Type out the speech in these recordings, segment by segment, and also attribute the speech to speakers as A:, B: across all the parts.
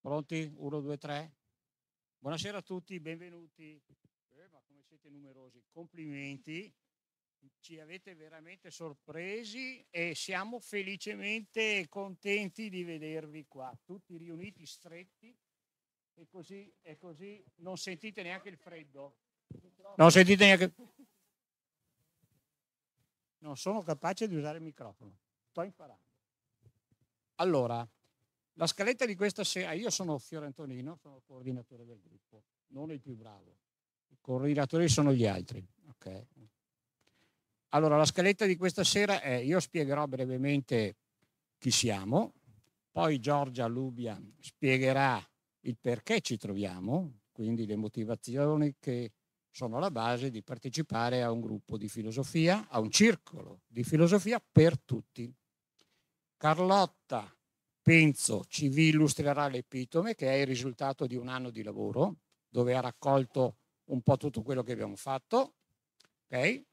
A: Pronti? 1, 2, 3. Buonasera a tutti, benvenuti. Eh, ma come siete numerosi, complimenti. Ci avete veramente sorpresi e siamo felicemente contenti di vedervi qua, tutti riuniti stretti e così, e così non sentite neanche il freddo. Non sentite neanche... Non sono capace di usare il microfono, sto imparando. Allora, la scaletta di questa sera, ah, io sono Fiorentonino, sono coordinatore del gruppo, non il più bravo, i coordinatori sono gli altri. Okay. Allora, la scaletta di questa sera è, io spiegherò brevemente chi siamo, poi Giorgia Lubia spiegherà il perché ci troviamo, quindi le motivazioni che sono la base di partecipare a un gruppo di filosofia, a un circolo di filosofia per tutti. Carlotta penso ci vi illustrerà l'epitome, che è il risultato di un anno di lavoro, dove ha raccolto un po' tutto quello che abbiamo fatto. Okay?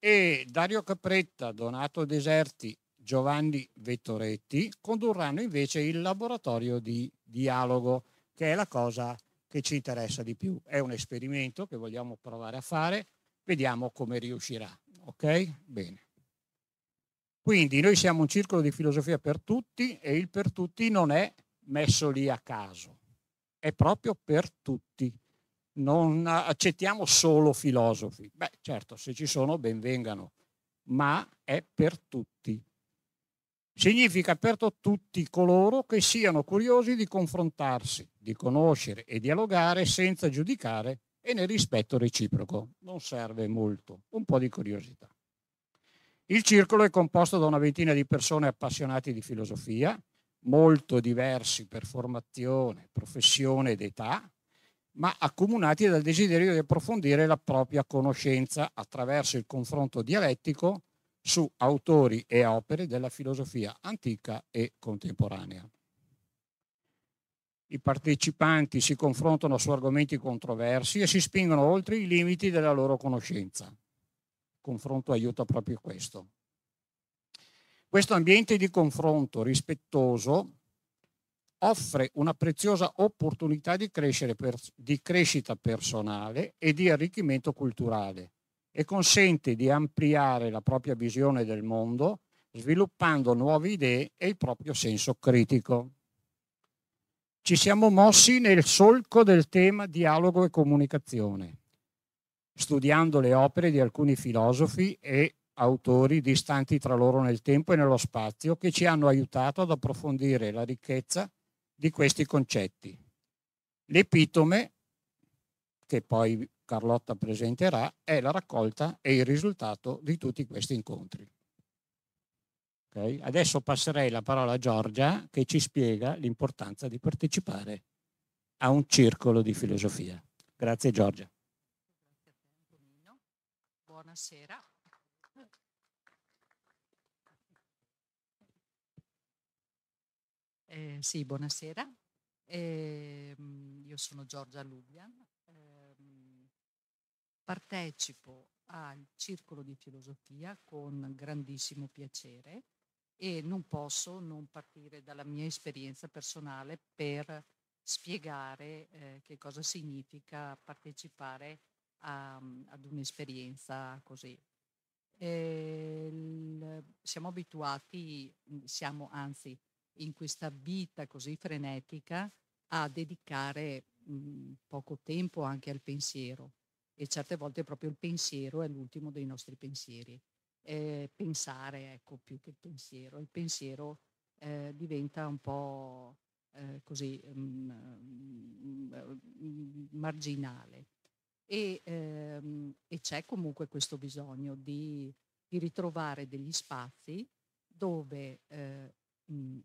A: E Dario Capretta, Donato Deserti, Giovanni Vettoretti condurranno invece il laboratorio di dialogo, che è la cosa che ci interessa di più. È un esperimento che vogliamo provare a fare, vediamo come riuscirà. Ok? Bene. Quindi noi siamo un circolo di filosofia per tutti e il per tutti non è messo lì a caso, è proprio per tutti. Non accettiamo solo filosofi. Beh, certo, se ci sono benvengano, ma è per tutti. Significa aperto a tutti coloro che siano curiosi di confrontarsi, di conoscere e dialogare senza giudicare e nel rispetto reciproco. Non serve molto, un po' di curiosità. Il circolo è composto da una ventina di persone appassionate di filosofia, molto diversi per formazione, professione ed età, ma accomunati dal desiderio di approfondire la propria conoscenza attraverso il confronto dialettico su autori e opere della filosofia antica e contemporanea. I partecipanti si confrontano su argomenti controversi e si spingono oltre i limiti della loro conoscenza confronto aiuta proprio questo. Questo ambiente di confronto rispettoso offre una preziosa opportunità di, per, di crescita personale e di arricchimento culturale e consente di ampliare la propria visione del mondo sviluppando nuove idee e il proprio senso critico. Ci siamo mossi nel solco del tema dialogo e comunicazione studiando le opere di alcuni filosofi e autori distanti tra loro nel tempo e nello spazio che ci hanno aiutato ad approfondire la ricchezza di questi concetti. L'epitome, che poi Carlotta presenterà, è la raccolta e il risultato di tutti questi incontri. Okay? Adesso passerei la parola a Giorgia che ci spiega l'importanza di partecipare a un circolo di filosofia. Grazie Giorgia
B: buonasera. Eh, sì, buonasera. Eh, io sono Giorgia Lubian, eh, partecipo al Circolo di Filosofia con grandissimo piacere e non posso non partire dalla mia esperienza personale per spiegare eh, che cosa significa partecipare a a, ehm, ad un'esperienza così. Ehm, il, siamo abituati, mm, siamo anzi in questa vita così frenetica, a dedicare mh, mm, poco tempo anche al pensiero e certe volte proprio il pensiero è l'ultimo dei nostri pensieri. Eh, pensare, ecco, più che il pensiero, il pensiero eh, diventa un po' eh, così mh, mm, mh, marginale e, ehm, e c'è comunque questo bisogno di, di ritrovare degli spazi dove eh, mh,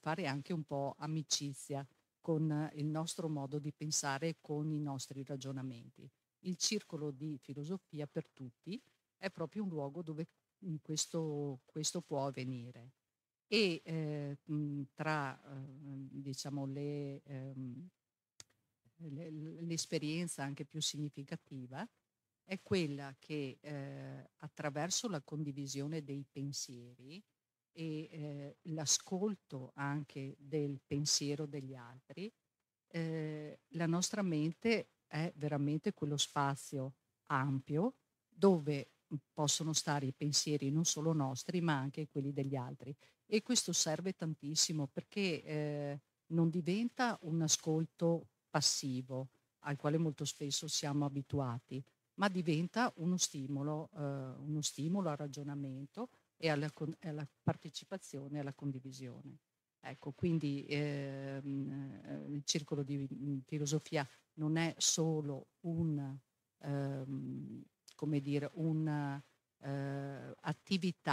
B: fare anche un po' amicizia con il nostro modo di pensare e con i nostri ragionamenti. Il circolo di filosofia per tutti è proprio un luogo dove questo, questo può avvenire. E eh, mh, tra eh, diciamo, le, ehm, l'esperienza anche più significativa è quella che eh, attraverso la condivisione dei pensieri e eh, l'ascolto anche del pensiero degli altri, eh, la nostra mente è veramente quello spazio ampio dove possono stare i pensieri non solo nostri ma anche quelli degli altri. E questo serve tantissimo perché eh, non diventa un ascolto passivo al quale molto spesso siamo abituati, ma diventa uno stimolo, eh, uno stimolo al ragionamento e alla, alla partecipazione e alla condivisione. Ecco, quindi ehm, eh, il circolo di mm, filosofia non è solo un, ehm, come dire, un'attività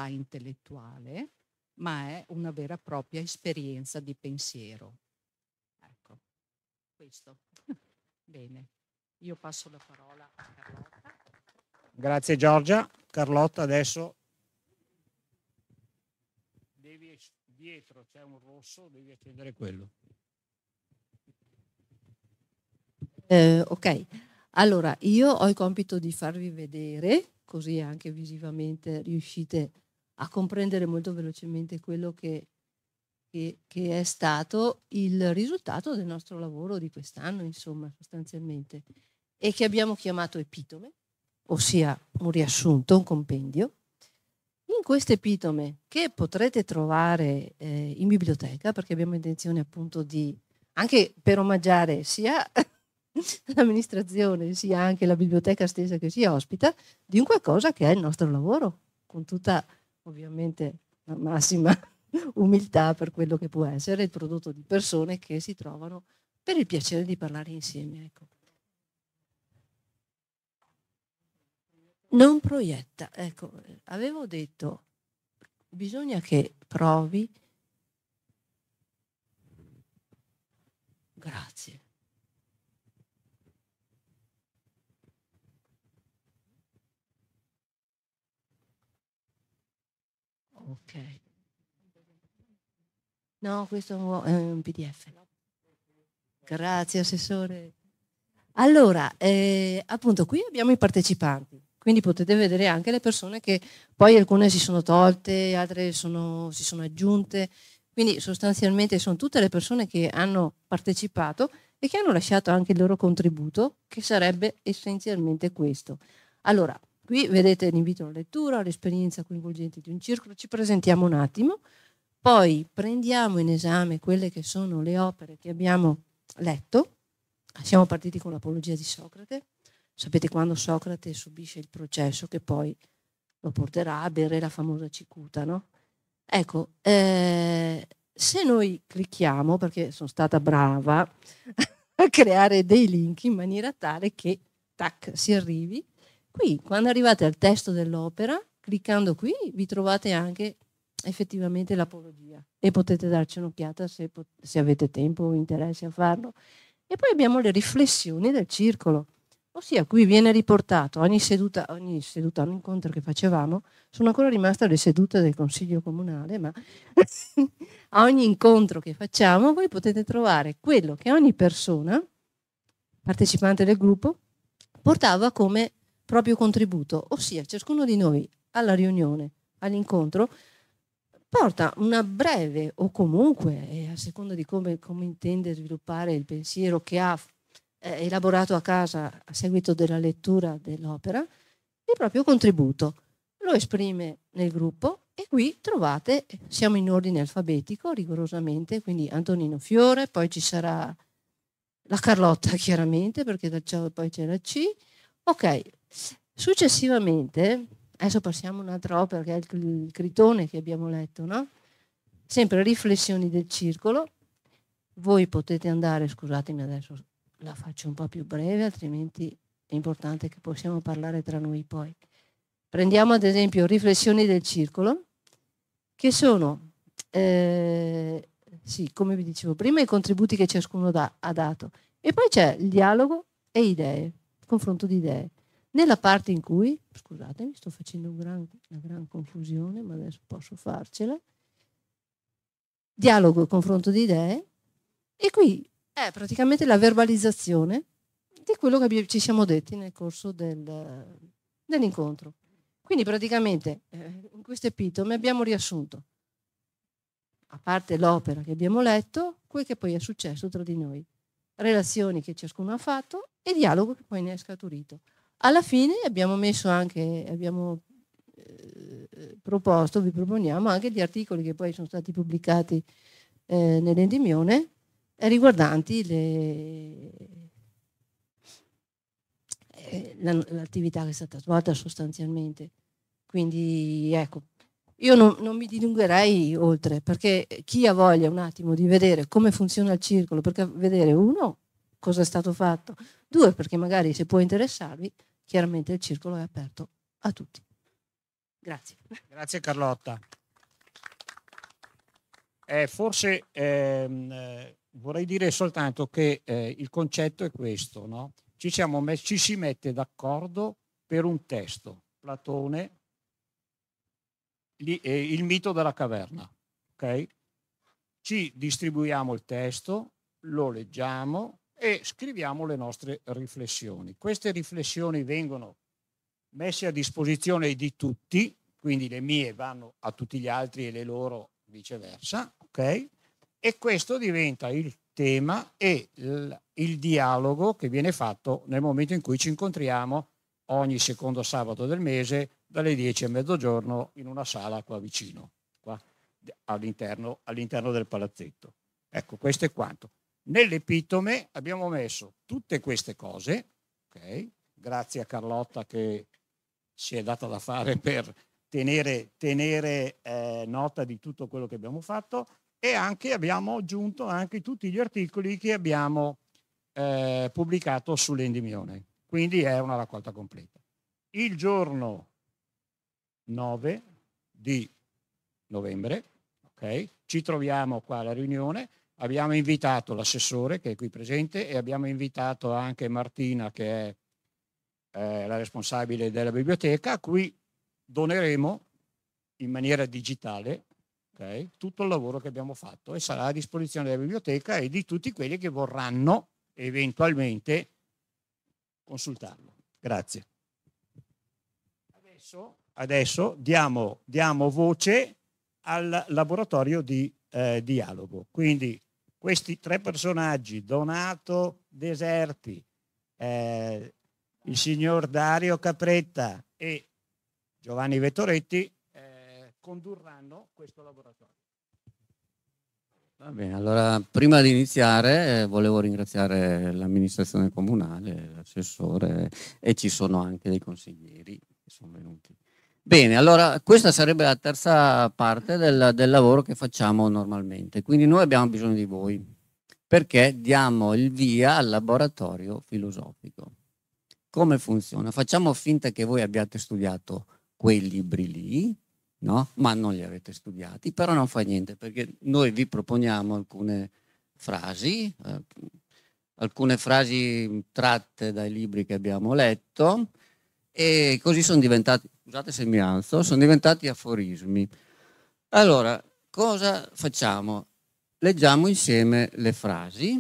B: eh, intellettuale, ma è una vera e propria esperienza di pensiero questo. Bene, io passo la parola a Carlotta.
A: Grazie Giorgia. Carlotta adesso devi, dietro c'è un rosso, devi accendere quello.
C: Eh, ok, allora io ho il compito di farvi vedere, così anche visivamente riuscite a comprendere molto velocemente quello che che, che è stato il risultato del nostro lavoro di quest'anno, insomma, sostanzialmente, e che abbiamo chiamato epitome, ossia un riassunto, un compendio. In questo epitome, che potrete trovare eh, in biblioteca, perché abbiamo intenzione appunto di, anche per omaggiare sia l'amministrazione, sia anche la biblioteca stessa che si ospita, di un qualcosa che è il nostro lavoro, con tutta ovviamente la massima umiltà per quello che può essere il prodotto di persone che si trovano per il piacere di parlare insieme. Ecco. Non proietta, ecco, avevo detto, bisogna che provi. Grazie. Ok. No, questo è un PDF. Grazie, assessore. Allora, eh, appunto, qui abbiamo i partecipanti, quindi potete vedere anche le persone che poi alcune si sono tolte, altre sono, si sono aggiunte. Quindi sostanzialmente sono tutte le persone che hanno partecipato e che hanno lasciato anche il loro contributo, che sarebbe essenzialmente questo. Allora, qui vedete l'invito alla lettura, l'esperienza coinvolgente di un circolo, ci presentiamo un attimo poi prendiamo in esame quelle che sono le opere che abbiamo letto, siamo partiti con l'apologia di Socrate, sapete quando Socrate subisce il processo che poi lo porterà a bere la famosa cicuta, no? Ecco, eh, se noi clicchiamo, perché sono stata brava a creare dei link in maniera tale che, tac, si arrivi, qui, quando arrivate al testo dell'opera, cliccando qui vi trovate anche effettivamente l'apologia e potete darci un'occhiata se, se avete tempo o interesse a farlo. E poi abbiamo le riflessioni del circolo, ossia qui viene riportato ogni seduta, ogni seduta, ogni incontro che facevamo, sono ancora rimaste le sedute del Consiglio Comunale, ma a ogni incontro che facciamo voi potete trovare quello che ogni persona, partecipante del gruppo, portava come proprio contributo, ossia ciascuno di noi alla riunione, all'incontro, porta una breve o comunque, eh, a seconda di come, come intende sviluppare il pensiero che ha eh, elaborato a casa a seguito della lettura dell'opera, il proprio contributo. Lo esprime nel gruppo e qui trovate, siamo in ordine alfabetico rigorosamente, quindi Antonino Fiore, poi ci sarà la Carlotta chiaramente perché da ciò poi c'è la C. Ok, successivamente Adesso passiamo a un'altra opera oh, che è il Critone che abbiamo letto, no? Sempre riflessioni del circolo. Voi potete andare, scusatemi adesso la faccio un po' più breve, altrimenti è importante che possiamo parlare tra noi poi. Prendiamo ad esempio riflessioni del circolo, che sono, eh, sì, come vi dicevo prima, i contributi che ciascuno da, ha dato. E poi c'è il dialogo e idee, confronto di idee nella parte in cui, scusatemi, sto facendo un gran, una gran confusione, ma adesso posso farcela, dialogo e confronto di idee, e qui è praticamente la verbalizzazione di quello che ci siamo detti nel corso del, dell'incontro. Quindi praticamente eh, in questo epitome abbiamo riassunto, a parte l'opera che abbiamo letto, quel che poi è successo tra di noi, relazioni che ciascuno ha fatto e dialogo che poi ne è scaturito. Alla fine abbiamo messo anche, abbiamo eh, proposto, vi proponiamo anche gli articoli che poi sono stati pubblicati eh, nell'Endimione eh, riguardanti le, eh, l'attività che è stata svolta sostanzialmente. Quindi ecco, io non, non, mi dilungherei oltre, perché chi ha voglia un attimo di vedere come funziona il circolo, perché vedere uno cosa è stato fatto, due perché magari se può interessarvi chiaramente il circolo è aperto a tutti.
A: Grazie. Grazie Carlotta. Eh, forse ehm, eh, vorrei dire soltanto che eh, il concetto è questo, no? ci, me- ci si mette d'accordo per un testo, Platone, eh, il mito della caverna. Okay? Ci distribuiamo il testo, lo leggiamo, e scriviamo le nostre riflessioni. Queste riflessioni vengono messe a disposizione di tutti, quindi le mie vanno a tutti gli altri e le loro viceversa, ok? E questo diventa il tema e il, il dialogo che viene fatto nel momento in cui ci incontriamo ogni secondo sabato del mese dalle 10 a mezzogiorno in una sala qua vicino, qua all'interno, all'interno del palazzetto. Ecco, questo è quanto nell'epitome abbiamo messo tutte queste cose, okay? grazie a Carlotta che si è data da fare per tenere, tenere eh, nota di tutto quello che abbiamo fatto e anche abbiamo aggiunto anche tutti gli articoli che abbiamo eh, pubblicato sull'endimione. Quindi è una raccolta completa. Il giorno 9 di novembre, okay, ci troviamo qua alla riunione abbiamo invitato l'assessore che è qui presente e abbiamo invitato anche Martina che è eh, la responsabile della biblioteca, a cui doneremo in maniera digitale okay, tutto il lavoro che abbiamo fatto e sarà a disposizione della biblioteca e di tutti quelli che vorranno eventualmente consultarlo. Grazie. Adesso, adesso diamo, diamo voce al laboratorio di eh, dialogo. Quindi questi tre personaggi, Donato Deserti, eh, il signor Dario Capretta e Giovanni Vettoretti, eh, condurranno questo laboratorio.
D: Va bene, allora prima di iniziare eh, volevo ringraziare l'amministrazione comunale, l'assessore e ci sono anche dei consiglieri che sono venuti. Bene, allora questa sarebbe la terza parte del, del lavoro che facciamo normalmente, quindi noi abbiamo bisogno di voi perché diamo il via al laboratorio filosofico. Come funziona? Facciamo finta che voi abbiate studiato quei libri lì, no? ma non li avete studiati, però non fa niente perché noi vi proponiamo alcune frasi, eh, alcune frasi tratte dai libri che abbiamo letto e così sono diventati scusate se mi alzo, sono diventati aforismi. Allora, cosa facciamo? Leggiamo insieme le frasi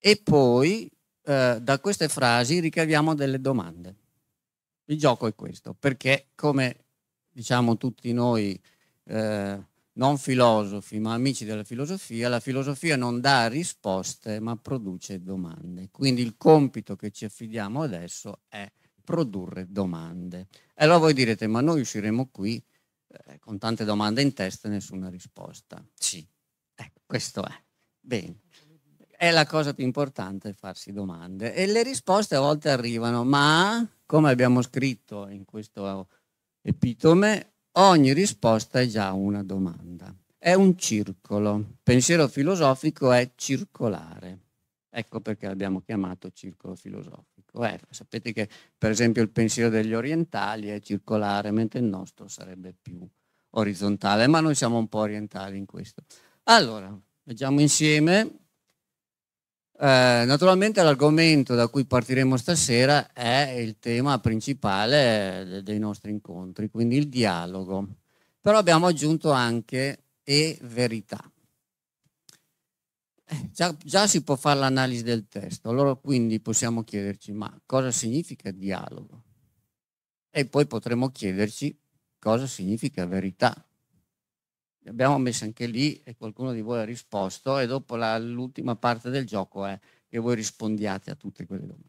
D: e poi eh, da queste frasi ricaviamo delle domande. Il gioco è questo, perché come diciamo tutti noi eh, non filosofi ma amici della filosofia, la filosofia non dà risposte ma produce domande. Quindi il compito che ci affidiamo adesso è produrre domande. E allora voi direte, ma noi usciremo qui eh, con tante domande in testa e nessuna risposta. Sì, ecco, questo è. Bene. È la cosa più importante farsi domande e le risposte a volte arrivano, ma come abbiamo scritto in questo epitome, ogni risposta è già una domanda. È un circolo. pensiero filosofico è circolare. Ecco perché l'abbiamo chiamato circolo filosofico lo Sapete che per esempio il pensiero degli orientali è circolare, mentre il nostro sarebbe più orizzontale, ma noi siamo un po' orientali in questo. Allora, leggiamo insieme. Eh, naturalmente l'argomento da cui partiremo stasera è il tema principale dei nostri incontri, quindi il dialogo. Però abbiamo aggiunto anche e verità. Eh, già, già, si può fare l'analisi del testo, allora quindi possiamo chiederci ma cosa significa dialogo? E poi potremmo chiederci cosa significa verità. Abbiamo messo anche lì e qualcuno di voi ha risposto e dopo la, l'ultima parte del gioco è che voi rispondiate a tutte quelle domande.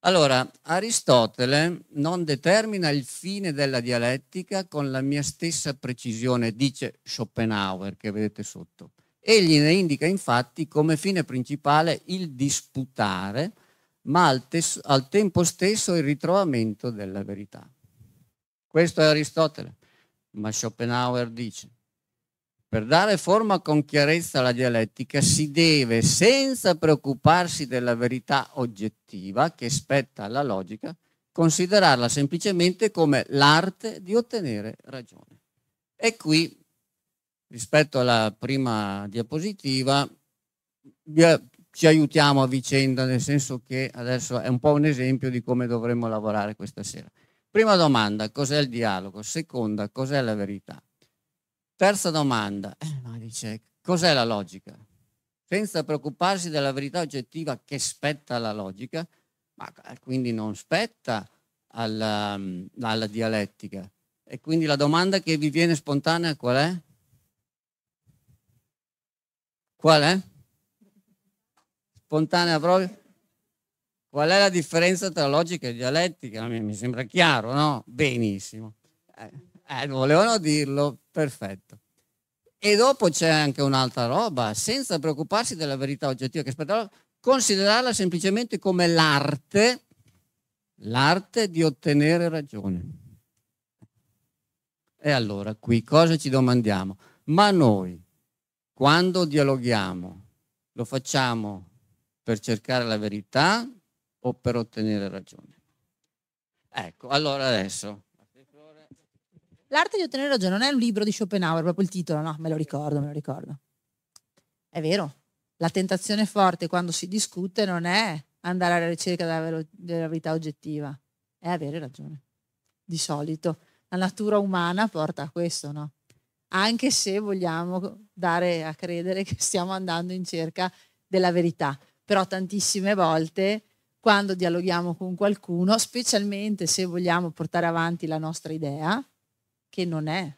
D: Allora, Aristotele non determina il fine della dialettica con la mia stessa precisione, dice Schopenhauer, che vedete sotto Egli ne indica infatti come fine principale il disputare, ma al, tes- al tempo stesso il ritrovamento della verità. Questo è Aristotele, ma Schopenhauer dice, per dare forma con chiarezza alla dialettica si deve, senza preoccuparsi della verità oggettiva che spetta alla logica, considerarla semplicemente come l'arte di ottenere ragione. E qui rispetto alla prima diapositiva ci aiutiamo a vicenda, nel senso che adesso è un po' un esempio di come dovremmo lavorare questa sera. Prima domanda, cos'è il dialogo? Seconda, cos'è la verità? Terza domanda, eh, dice, cos'è la logica? Senza preoccuparsi della verità oggettiva che spetta alla logica, ma quindi non spetta alla, alla dialettica. E quindi la domanda che vi viene spontanea qual è? Qual è? Spontanea proprio? Qual è la differenza tra logica e dialettica? Mi sembra chiaro, no? Benissimo. Eh, eh, volevano dirlo, perfetto. E dopo c'è anche un'altra roba, senza preoccuparsi della verità oggettiva che aspettava, considerarla semplicemente come l'arte, l'arte di ottenere ragione. E allora qui cosa ci domandiamo? Ma noi quando dialoghiamo, lo facciamo per cercare la verità o per ottenere ragione? Ecco, allora adesso.
E: L'arte di ottenere ragione non è un libro di Schopenhauer, proprio il titolo, no? Me lo ricordo, me lo ricordo. È vero, la tentazione forte quando si discute non è andare alla ricerca della, della verità oggettiva, è avere ragione. Di solito la natura umana porta a questo, no? anche se vogliamo dare a credere che stiamo andando in cerca della verità. Però tantissime volte quando dialoghiamo con qualcuno, specialmente se vogliamo portare avanti la nostra idea, che non è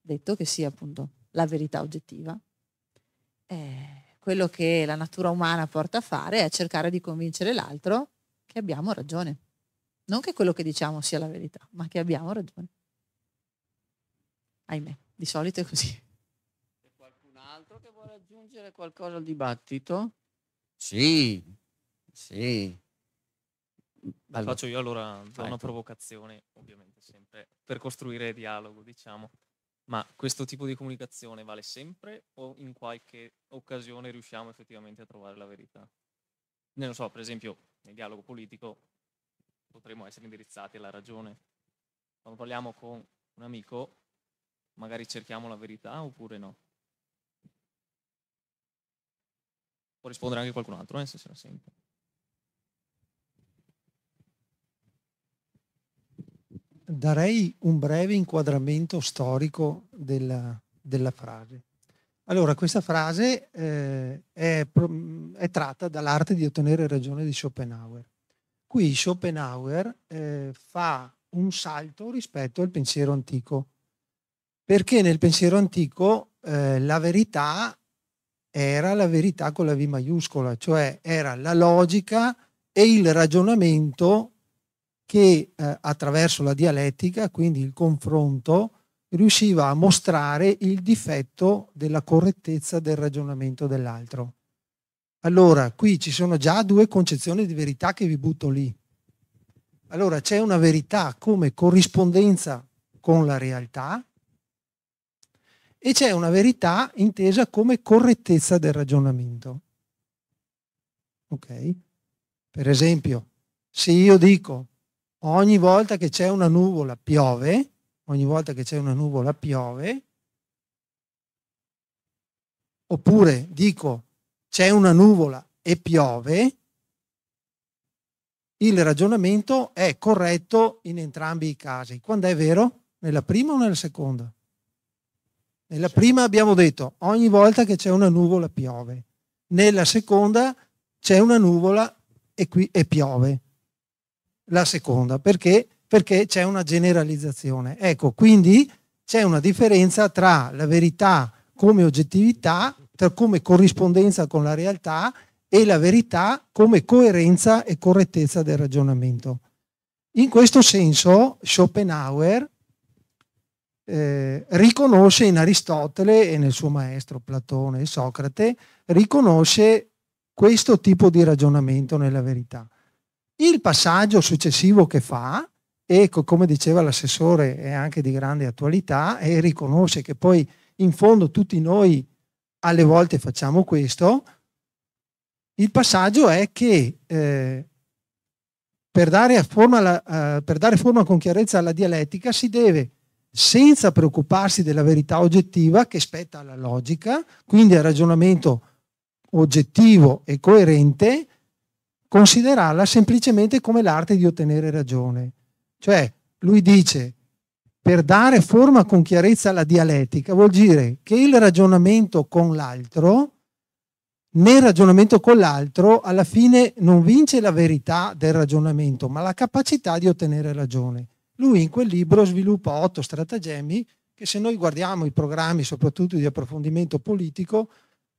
E: detto che sia appunto la verità oggettiva, eh, quello che la natura umana porta a fare è cercare di convincere l'altro che abbiamo ragione. Non che quello che diciamo sia la verità, ma che abbiamo ragione. Ahimè. Di solito è così. C'è qualcun
D: altro che vuole aggiungere qualcosa al dibattito? Sì, sì. Allora. Faccio io allora
F: ecco. una provocazione, ovviamente sempre, per costruire dialogo, diciamo. Ma questo tipo di comunicazione vale sempre o in qualche occasione riusciamo effettivamente a trovare la verità? Non lo so, per esempio, nel dialogo politico potremmo essere indirizzati alla ragione. Quando parliamo con un amico, magari cerchiamo la verità oppure no. Può rispondere anche qualcun altro, eh, se se la sente.
G: Darei un breve inquadramento storico della, della frase. Allora, questa frase eh, è, è, tratta dall'arte di ottenere ragione di Schopenhauer. Qui Schopenhauer eh, fa un salto rispetto al pensiero antico perché nel pensiero antico eh, la verità era la verità con la V maiuscola, cioè era la logica e il ragionamento che eh, attraverso la dialettica, quindi il confronto, riusciva a mostrare il difetto della correttezza del ragionamento dell'altro. Allora, qui ci sono già due concezioni di verità che vi butto lì. Allora, c'è una verità come corrispondenza con la realtà, e c'è una verità intesa come correttezza del ragionamento. Ok? Per esempio, se io dico ogni volta che c'è una nuvola piove, ogni volta che c'è una nuvola piove, oppure dico c'è una nuvola e piove, il ragionamento è corretto in entrambi i casi. Quando è vero? Nella prima o nella seconda? Nella prima abbiamo detto ogni volta che c'è una nuvola piove, nella seconda c'è una nuvola e, qui, e piove. La seconda perché? Perché c'è una generalizzazione. Ecco, quindi c'è una differenza tra la verità come oggettività, tra come corrispondenza con la realtà e la verità come coerenza e correttezza del ragionamento. In questo senso Schopenhauer eh, riconosce in Aristotele e nel suo maestro Platone e Socrate, riconosce questo tipo di ragionamento nella verità. Il passaggio successivo che fa, e come diceva l'assessore è anche di grande attualità, e riconosce che poi in fondo tutti noi alle volte facciamo questo, il passaggio è che eh, per, dare la, eh, per dare forma con chiarezza alla dialettica si deve senza preoccuparsi della verità oggettiva che spetta alla logica, quindi al ragionamento oggettivo e coerente, considerarla semplicemente come l'arte di ottenere ragione. Cioè, lui dice, per dare forma con chiarezza alla dialettica, vuol dire che il ragionamento con l'altro, nel ragionamento con l'altro, alla fine non vince la verità del ragionamento, ma la capacità di ottenere ragione. Lui in quel libro sviluppa otto stratagemmi che se noi guardiamo i programmi soprattutto di approfondimento politico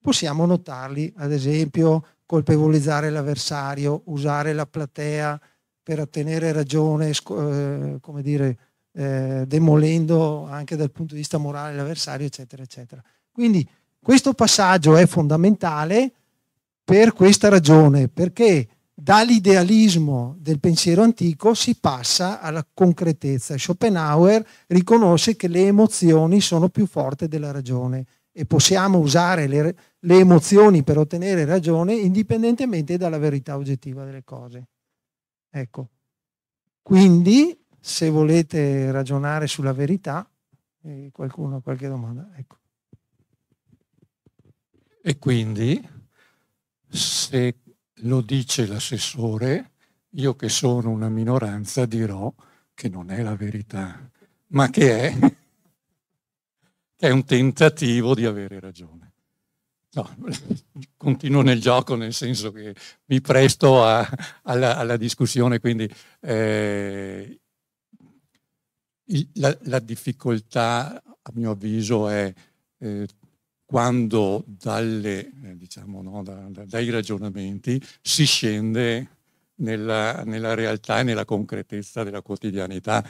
G: possiamo notarli, ad esempio colpevolizzare l'avversario, usare la platea per ottenere ragione, eh, come dire, eh, demolendo anche dal punto di vista morale l'avversario, eccetera, eccetera. Quindi questo passaggio è fondamentale per questa ragione, perché dall'idealismo del pensiero antico si passa alla concretezza. Schopenhauer riconosce che le emozioni sono più forti della ragione e possiamo usare le, le emozioni per ottenere ragione indipendentemente dalla verità oggettiva delle cose. Ecco, quindi se volete ragionare sulla verità, eh, qualcuno ha qualche domanda,
H: ecco. E quindi se lo dice l'assessore, io che sono una minoranza dirò che non è la verità, ma che è, è un tentativo di avere ragione. No, continuo nel gioco nel senso che mi presto a, alla, alla, discussione, quindi eh, il, la, la, difficoltà, a mio avviso, è eh, quando dalle, eh, diciamo, no, da, da, dai ragionamenti si scende nella, nella, realtà e nella concretezza della quotidianità.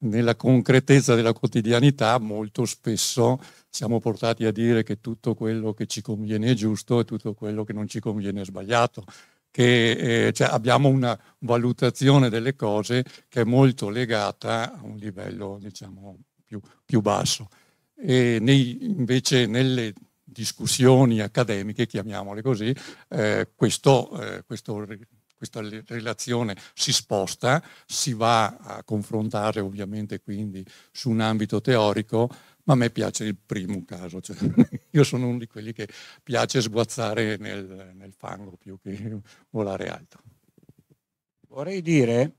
H: Nella concretezza della quotidianità molto spesso siamo portati a dire che tutto quello che ci conviene è giusto e tutto quello che non ci conviene è sbagliato, che eh, cioè abbiamo una valutazione delle cose che è molto legata a un livello diciamo, più, più basso e nei, invece nelle discussioni accademiche, chiamiamole così, eh, questo, eh, questo, questa relazione si sposta, si va a confrontare ovviamente quindi su un ambito teorico, ma a me piace il primo caso, cioè, io sono uno di quelli che piace sguazzare nel, nel fango più che volare alto.
A: Vorrei dire,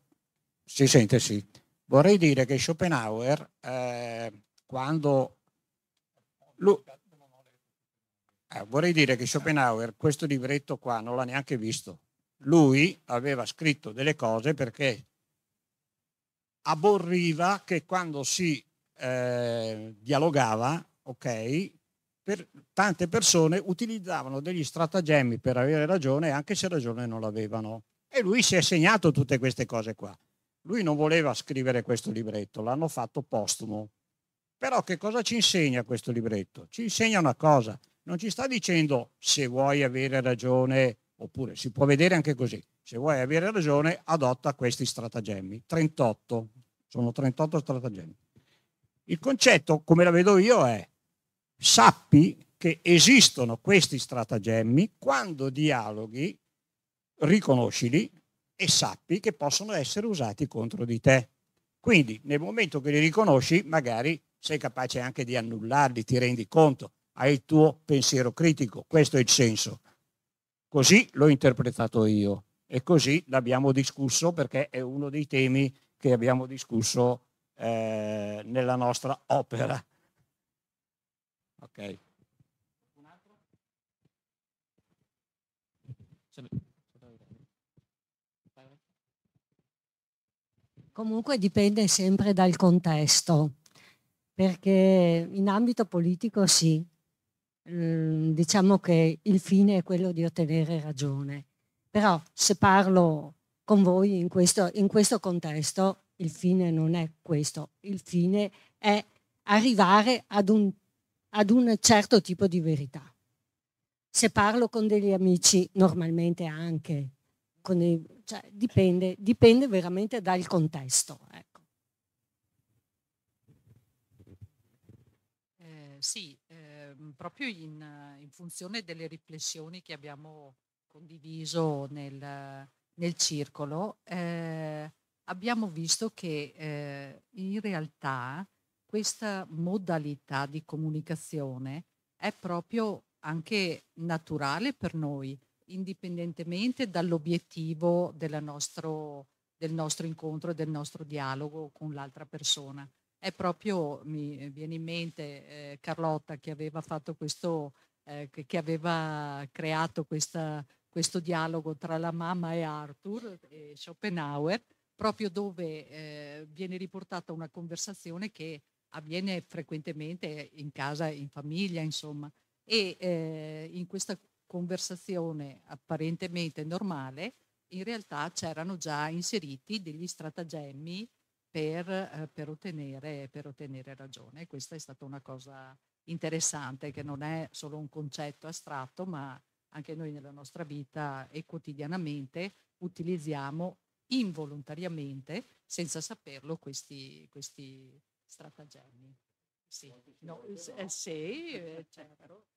A: si sente sì, vorrei dire che Schopenhauer eh, quando Lu- eh, ah, vorrei dire che Schopenhauer questo libretto qua non l'ha neanche visto. Lui aveva scritto delle cose perché aborriva che quando si eh, dialogava, ok, per tante persone utilizzavano degli stratagemmi per avere ragione anche se ragione non l'avevano. E lui si è segnato tutte queste cose qua. Lui non voleva scrivere questo libretto, l'hanno fatto postumo. Però che cosa ci insegna questo libretto? Ci insegna una cosa, non ci sta dicendo se vuoi avere ragione oppure si può vedere anche così, se vuoi avere ragione adotta questi stratagemmi, 38, sono 38 stratagemmi. Il concetto, come la vedo io, è sappi che esistono questi stratagemmi, quando dialoghi riconoscili e sappi che possono essere usati contro di te. Quindi nel momento che li riconosci magari sei capace anche di annullarli, ti rendi conto, hai il tuo pensiero critico, questo è il senso. Così l'ho interpretato io e così l'abbiamo discusso perché è uno dei temi che abbiamo discusso eh, nella nostra opera.
H: Ok. Un altro?
I: Comunque dipende sempre dal contesto perché in ambito politico sì, ehm, diciamo che il fine è quello di ottenere ragione, però se parlo con voi in questo, in questo contesto il fine non è questo, il fine è arrivare ad un, ad un certo tipo di verità. Se parlo con degli amici, normalmente anche, dei, cioè, dipende, dipende, veramente dal contesto. Eh.
B: sì, eh, proprio in, in, funzione delle riflessioni che abbiamo condiviso nel, nel circolo, eh, abbiamo visto che eh, in realtà questa modalità di comunicazione è proprio anche naturale per noi, indipendentemente dall'obiettivo nostro, del nostro incontro e del nostro dialogo con l'altra persona è proprio, mi eh, viene in mente eh, Carlotta che aveva fatto questo, eh, che, aveva creato questa, questo dialogo tra la mamma e Arthur e eh, Schopenhauer, proprio dove eh, viene riportata una conversazione che avviene frequentemente in casa, in famiglia, insomma. E eh, in questa conversazione apparentemente normale, in realtà c'erano già inseriti degli stratagemmi per, eh, per, ottenere, per, ottenere, ragione. Questa è stata una cosa interessante che non è solo un concetto astratto, ma anche noi nella nostra vita e quotidianamente utilizziamo involontariamente, senza saperlo, questi, questi stratagemmi. Sì, no, eh, sì, eh, certo.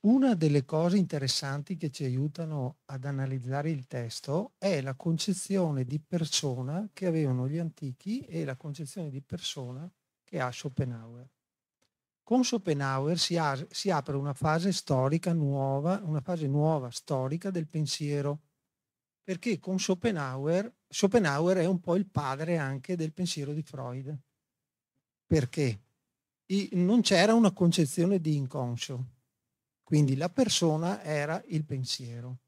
G: una delle cose interessanti che ci aiutano ad analizzare il testo è la concezione di persona che avevano gli antichi e la concezione di persona che ha Schopenhauer. Con Schopenhauer si, ha, si apre una fase storica nuova, una fase nuova storica del pensiero, perché con Schopenhauer, Schopenhauer è un po' il padre anche del pensiero di Freud. Perché? non c'era una concezione di inconscio quindi la persona era il pensiero.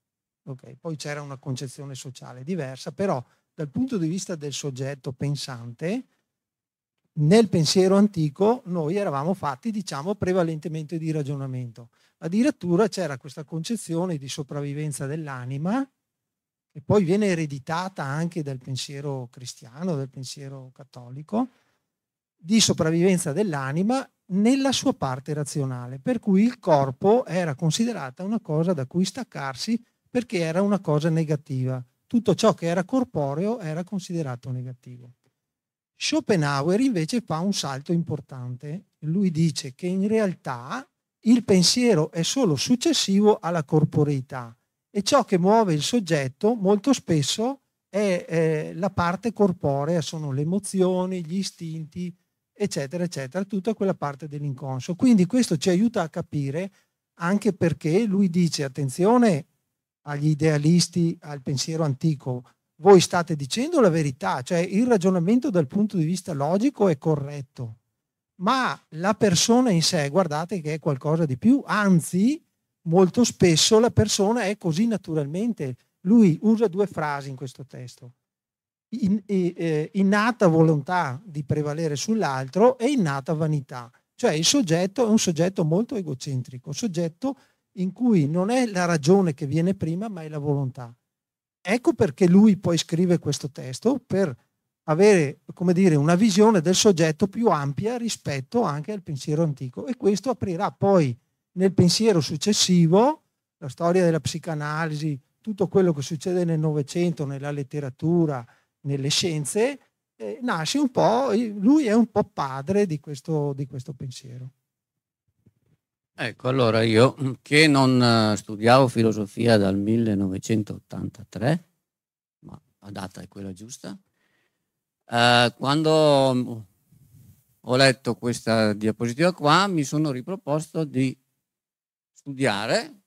G: Okay. Poi c'era una concezione sociale diversa, però dal punto di vista del soggetto pensante, nel pensiero antico noi eravamo fatti, diciamo, prevalentemente di ragionamento. Addirittura c'era questa concezione di sopravvivenza dell'anima, che poi viene ereditata anche dal pensiero cristiano, dal pensiero cattolico, di sopravvivenza dell'anima nella sua parte razionale, per cui il corpo era considerata una cosa da cui staccarsi perché era una cosa negativa. Tutto ciò che era corporeo era considerato negativo. Schopenhauer invece fa un salto importante. Lui dice che in realtà il pensiero è solo successivo alla corporeità e ciò che muove il soggetto molto spesso è eh, la parte corporea, sono le emozioni, gli istinti, eccetera, eccetera, tutta quella parte dell'inconscio. Quindi questo ci aiuta a capire anche perché lui dice attenzione agli idealisti, al pensiero antico, voi state dicendo la verità, cioè il ragionamento dal punto di vista logico è corretto, ma la persona in sé, guardate che è qualcosa di più, anzi molto spesso la persona è così naturalmente, lui usa due frasi in questo testo in, eh, innata volontà di prevalere sull'altro e innata vanità. Cioè il soggetto è un soggetto molto egocentrico, un soggetto in cui non è la ragione che viene prima, ma è la volontà. Ecco perché lui poi scrive questo testo per avere come dire, una visione del soggetto più ampia rispetto anche al pensiero antico e questo aprirà poi nel pensiero successivo la storia della psicanalisi, tutto quello che succede nel Novecento, nella letteratura, nelle scienze, eh, nasce un po', lui è un po' padre di questo, di questo pensiero.
D: Ecco, allora io che non eh, studiavo filosofia dal 1983, ma la data è quella giusta, eh, quando mm, ho letto questa diapositiva qua mi sono riproposto di studiare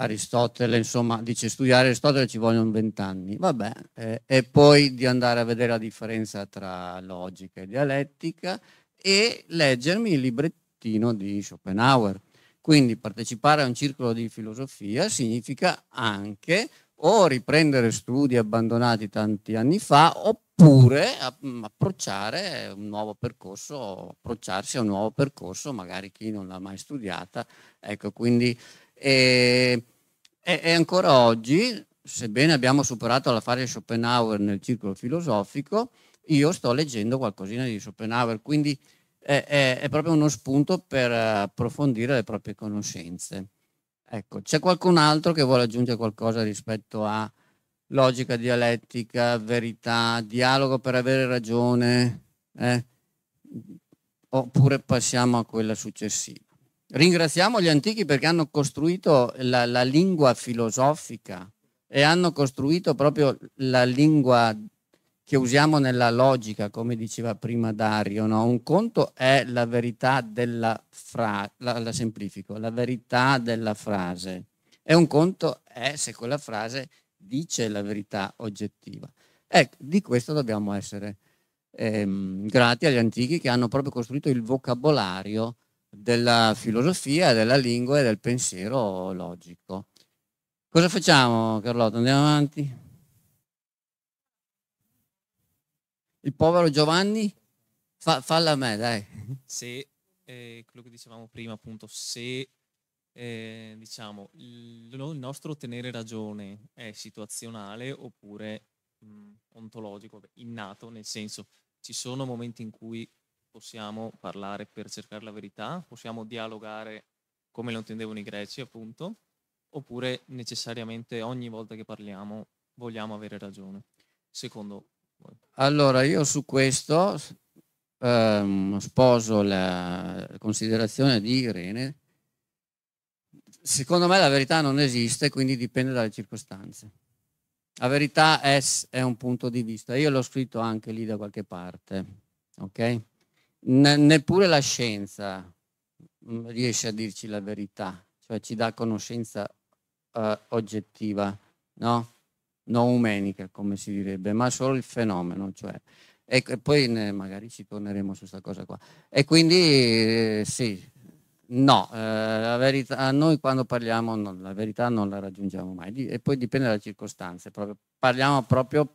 D: Aristotele, insomma, dice studiare Aristotele ci vogliono vent'anni, vabbè, eh, e poi di andare a vedere la differenza tra logica e dialettica e leggermi il librettino di Schopenhauer. Quindi partecipare a un circolo di filosofia significa anche o riprendere studi abbandonati tanti anni fa oppure mm, approcciare un nuovo percorso, approcciarsi a un nuovo percorso, magari chi non l'ha mai studiata. Ecco, quindi e, e, e ancora oggi, sebbene abbiamo superato la fase Schopenhauer nel circolo filosofico, io sto leggendo qualcosina di Schopenhauer, quindi è, è, è proprio uno spunto per approfondire le proprie conoscenze. Ecco, c'è qualcun altro che vuole aggiungere qualcosa rispetto a logica dialettica, verità, dialogo per avere ragione, eh? oppure passiamo a quella successiva. Ringraziamo gli antichi perché hanno costruito la, la lingua filosofica e hanno costruito proprio la lingua che usiamo nella logica, come diceva prima Dario, no? un conto è la verità della frase, la, la, semplifico, la verità della frase e un conto è se quella frase dice la verità oggettiva. Ecco, di questo dobbiamo essere ehm, grati agli antichi che hanno proprio costruito il vocabolario della filosofia, della lingua e del pensiero logico. Cosa facciamo Carlotta? Andiamo avanti? Il povero Giovanni? Fa, falla a me, dai.
F: Se, eh, quello che dicevamo prima appunto, se eh, diciamo, il, il, nostro tenere ragione è situazionale oppure mh, mm, ontologico, innato, nel senso ci sono momenti in cui possiamo parlare per cercare la verità, possiamo dialogare come lo intendevano i greci, appunto, oppure necessariamente ogni volta che parliamo vogliamo avere ragione, secondo
D: voi? Allora, io su questo ehm, sposo la considerazione di Irene. Secondo me la verità non esiste, quindi dipende dalle circostanze. La verità è, è un punto di vista. Io l'ho scritto anche lì da qualche parte. Ok? ne- neppure la scienza mm, riesce a dirci la verità, cioè ci dà conoscenza eh, oggettiva, no? Non umenica, come si direbbe, ma solo il fenomeno, cioè. E, e poi ne, magari ci torneremo su questa cosa qua. E quindi eh, sì, no, eh, la verità, noi quando parliamo no, la verità non la raggiungiamo mai, e poi dipende dalle circostanze, proprio, parliamo proprio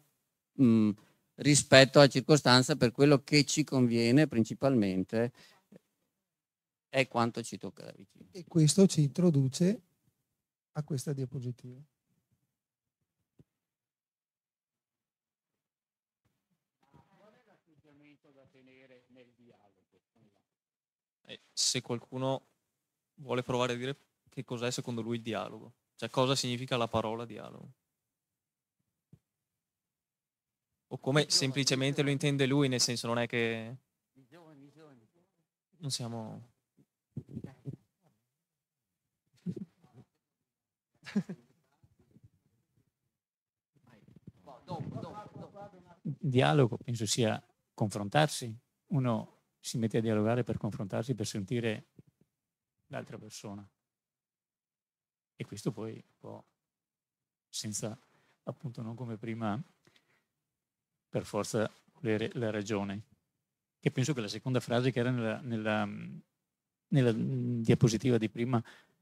D: mh, mm, rispetto alla circostanza per quello che ci conviene principalmente è quanto ci tocca da vicino. E
G: questo ci introduce a questa diapositiva.
A: Qual è l'atteggiamento da tenere nel
F: Eh, se qualcuno vuole provare a dire che cos'è secondo lui il dialogo, cioè cosa significa la parola dialogo. o come semplicemente lo intende lui, nel senso non è che non siamo...
J: Dialogo penso sia confrontarsi, uno si mette a dialogare per confrontarsi, per sentire l'altra persona. E questo poi un senza, appunto, non come prima per forza volere la ragione. Che penso che la seconda frase che era nella, nella, nella mm, diapositiva di prima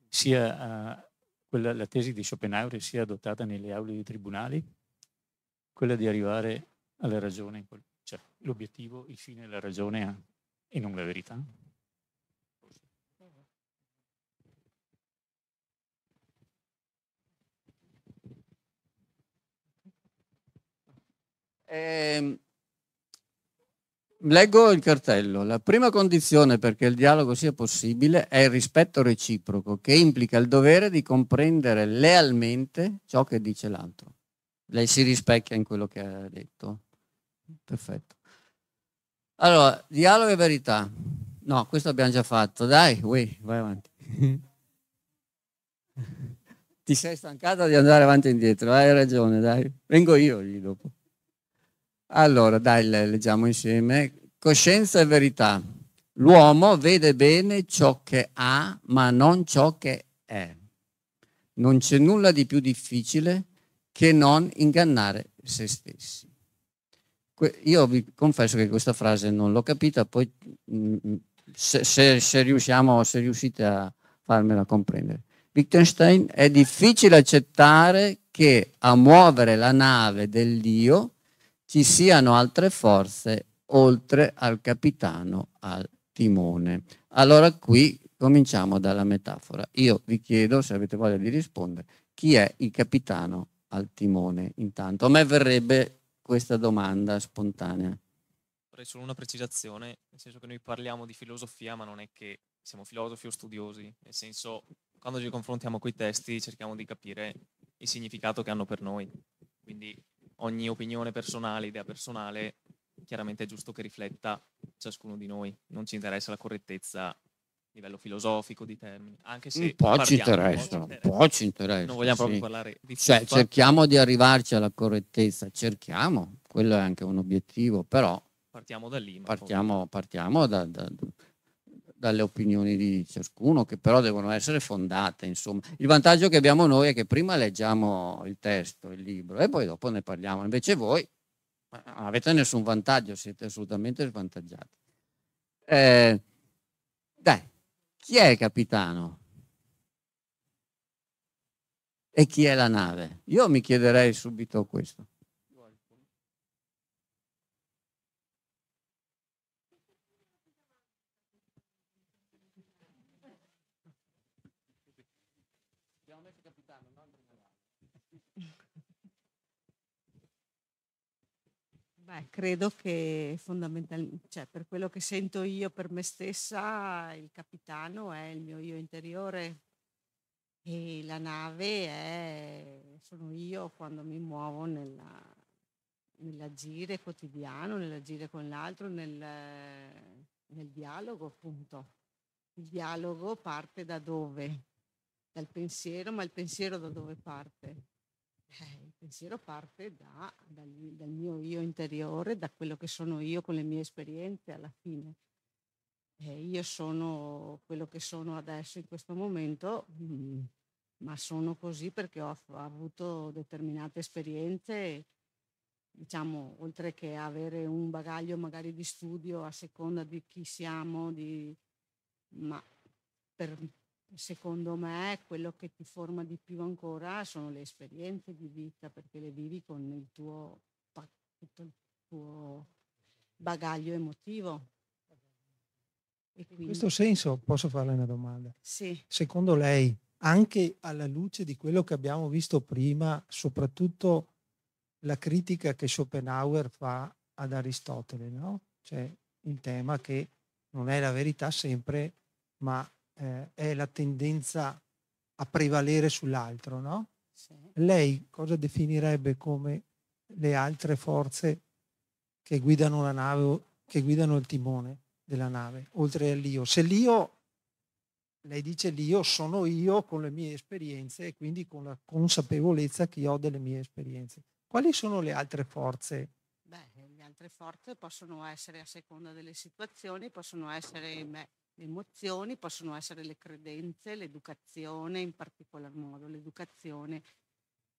J: sia uh, quella, la tesi di Schopenhauer sia adottata nelle aule dei tribunali, quella di arrivare alla ragione, cioè l'obiettivo, il fine, la ragione e non la verità.
D: Eh, leggo il cartello. La prima condizione perché il dialogo sia possibile è il rispetto reciproco, che implica il dovere di comprendere lealmente ciò che dice l'altro. Lei si rispecchia in quello che ha detto. Perfetto. Allora, dialogo e verità. No, questo abbiamo già fatto. Dai, ui, vai avanti. Ti sei stancata di andare avanti e indietro, hai ragione, dai. Vengo io lì dopo. Allora, dai, leggiamo insieme. Coscienza e verità. L'uomo vede bene ciò che ha, ma non ciò che è. Non c'è nulla di più difficile che non ingannare se stessi. io vi confesso che questa frase non l'ho capita, poi mm, mm, se, se, se riusciamo, se riuscite a farmela comprendere. Wittgenstein è difficile accettare che a muovere la nave dell'io ci siano altre forze oltre al capitano al timone. Allora qui cominciamo dalla metafora. Io vi chiedo, se avete voglia di rispondere, chi è il capitano al timone intanto? A me verrebbe questa domanda spontanea.
F: Vorrei solo una precisazione, nel senso che noi parliamo di filosofia, ma non è che siamo filosofi o studiosi, nel senso quando ci confrontiamo con i testi cerchiamo di capire il significato che hanno per noi. Quindi ogni opinione personale, idea personale, chiaramente è giusto che rifletta ciascuno di noi. Non ci interessa la correttezza a livello filosofico di termini, anche se un po' ci interessa, un po' ci interessa. Po ci interessa non vogliamo sì. proprio parlare di cioè, cerchiamo
D: di arrivarci alla correttezza, cerchiamo, quello è anche un obiettivo, però
F: partiamo da lì. Partiamo,
D: partiamo da, da, da dalle opinioni di ciascuno, che però devono essere fondate. Insomma. Il vantaggio che abbiamo noi è che prima leggiamo il testo, il libro, e poi dopo ne parliamo. Invece voi non avete nessun vantaggio, siete assolutamente svantaggiati. Eh, dai, chi è il capitano? E chi è la nave? Io mi chiederei subito questo.
K: credo che fondamentalmente, cioè per quello che sento io per me stessa, il capitano è il mio io interiore e la nave è, sono io quando mi muovo nella, nell'agire quotidiano, nell'agire con l'altro, nel, nel dialogo appunto. Il dialogo parte da dove? Dal pensiero, ma il pensiero da dove parte? Eh, il pensiero parte da, dal, dal mio io interiore, da quello che sono io con le mie esperienze alla fine. Eh, io sono quello che sono adesso in questo momento, mh, mm, ma sono così perché ho, ho, avuto determinate esperienze, diciamo, oltre che avere un bagaglio magari di studio a seconda di chi siamo, di, ma per, secondo me quello che ti forma di più ancora sono le esperienze di vita perché le vivi con il tuo, tutto il tuo bagaglio emotivo. Quindi... In questo
G: senso posso farle una domanda? Sì. Secondo lei, anche alla luce di quello che abbiamo visto prima, soprattutto la critica che Schopenhauer fa ad Aristotele, no? Cioè il tema che non è la verità sempre, ma eh, è la tendenza a prevalere sull'altro, no? Sì. Lei cosa definirebbe come le altre forze che guidano la nave, che guidano il timone della nave, oltre all'io? Se l'io, lei dice l'io, sono io con le mie esperienze e quindi con la consapevolezza che ho delle mie esperienze. Quali sono le altre forze?
K: Beh, le altre forze possono essere a seconda delle situazioni, possono essere in me le emozioni possono essere le credenze, l'educazione, in particolar modo l'educazione,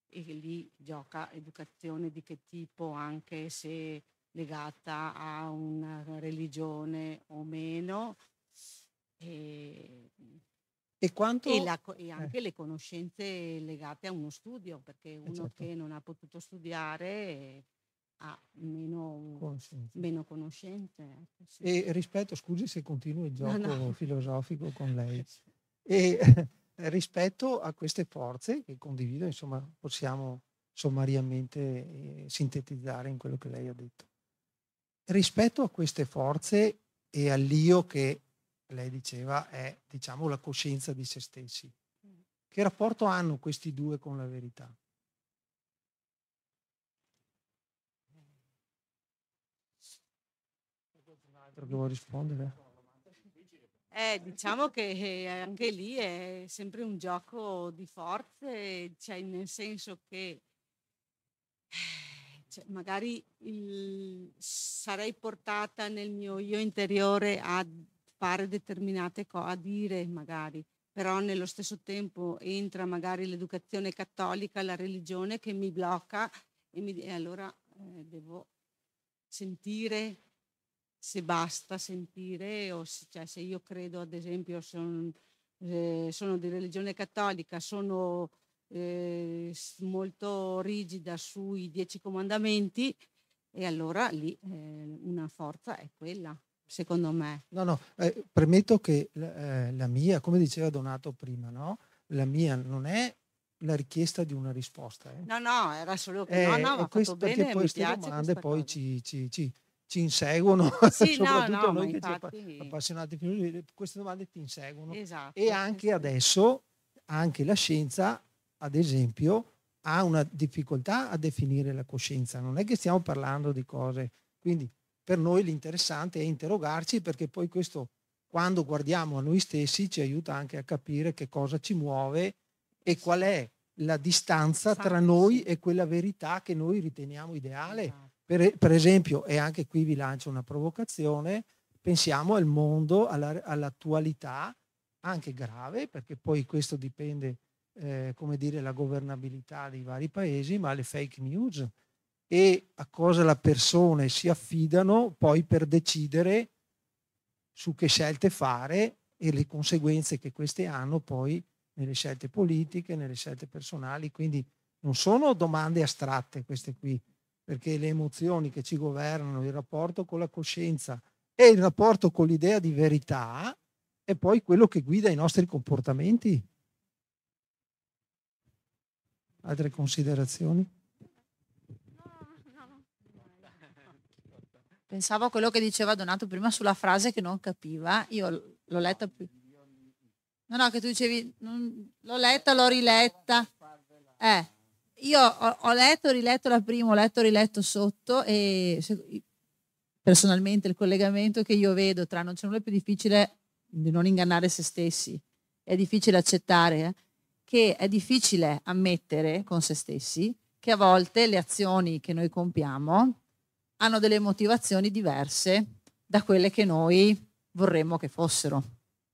K: e lì gioca educazione di che tipo, anche se legata a una religione o meno. E, e, quanto... e, la, e eh. anche eh. le conoscenze legate a uno studio, perché eh, uno certo. che non ha potuto studiare ha meno, Conoscenza. meno conoscenze. Eh,
G: sì. E rispetto, scusi se continuo il gioco no, no. filosofico con lei, e rispetto a queste forze che condivido, insomma, possiamo sommariamente eh, sintetizzare in quello che lei ha detto. Rispetto a queste forze e all'io che lei diceva è, diciamo, la coscienza di se stessi, mm. che rapporto hanno questi due con la verità? altro che vuoi rispondere?
K: Eh, diciamo che eh, anche lì è sempre un gioco di forze, cioè nel senso che eh, cioè magari il, sarei portata nel mio io interiore a fare determinate cose, a dire magari, però nello stesso tempo entra magari l'educazione cattolica, la religione che mi blocca e, mi, e allora eh, devo sentire se basta sentire, o se, cioè, se io credo ad esempio son, eh, sono di religione cattolica, sono eh, molto rigida sui dieci comandamenti, e allora lì eh, una forza è quella secondo me.
G: No, no, eh, premetto che eh, la mia, come diceva Donato prima, no? la mia non è la richiesta di una risposta. Eh. No, no, era solo che eh, no, no, questo, bene, perché poi queste domande poi ci, ci, ci, ci inseguono, sì, soprattutto no, no, noi che infatti... appassionati di eh, queste domande ti inseguono. Esatto, e anche esatto. adesso, anche la scienza, ad esempio, ha una difficoltà a definire la coscienza, non è che stiamo parlando di cose. Quindi per noi l'interessante è interrogarci perché poi questo, quando guardiamo a noi stessi, ci aiuta anche a capire che cosa ci muove e qual è la distanza tra esatto, noi e quella verità che noi riteniamo ideale esatto. Per, per, esempio, e anche qui vi lancio una provocazione, pensiamo al mondo, alla, all'attualità, anche grave, perché poi questo dipende, eh, come dire, la governabilità dei vari paesi, ma le fake news e a cosa le persone si affidano poi per decidere su che scelte fare e le conseguenze che queste hanno poi nelle scelte politiche, nelle scelte personali. Quindi non sono domande astratte queste qui, perché le emozioni che ci governano, il rapporto con la coscienza e il rapporto con l'idea di verità è poi quello che guida i nostri comportamenti. Altre considerazioni?
E: Pensavo a quello che diceva Donato prima sulla frase che non capiva, io l'ho letta più. No, no, che tu dicevi, non, l'ho letta, l'ho riletta. Eh, io ho, ho letto, riletto la prima, ho letto, riletto sotto e se, personalmente il collegamento che io vedo tra non c'è nulla più difficile di non ingannare se stessi, è difficile accettare eh, che è difficile ammettere con se stessi che a volte le azioni che noi compiamo hanno delle motivazioni diverse da quelle che noi vorremmo che fossero.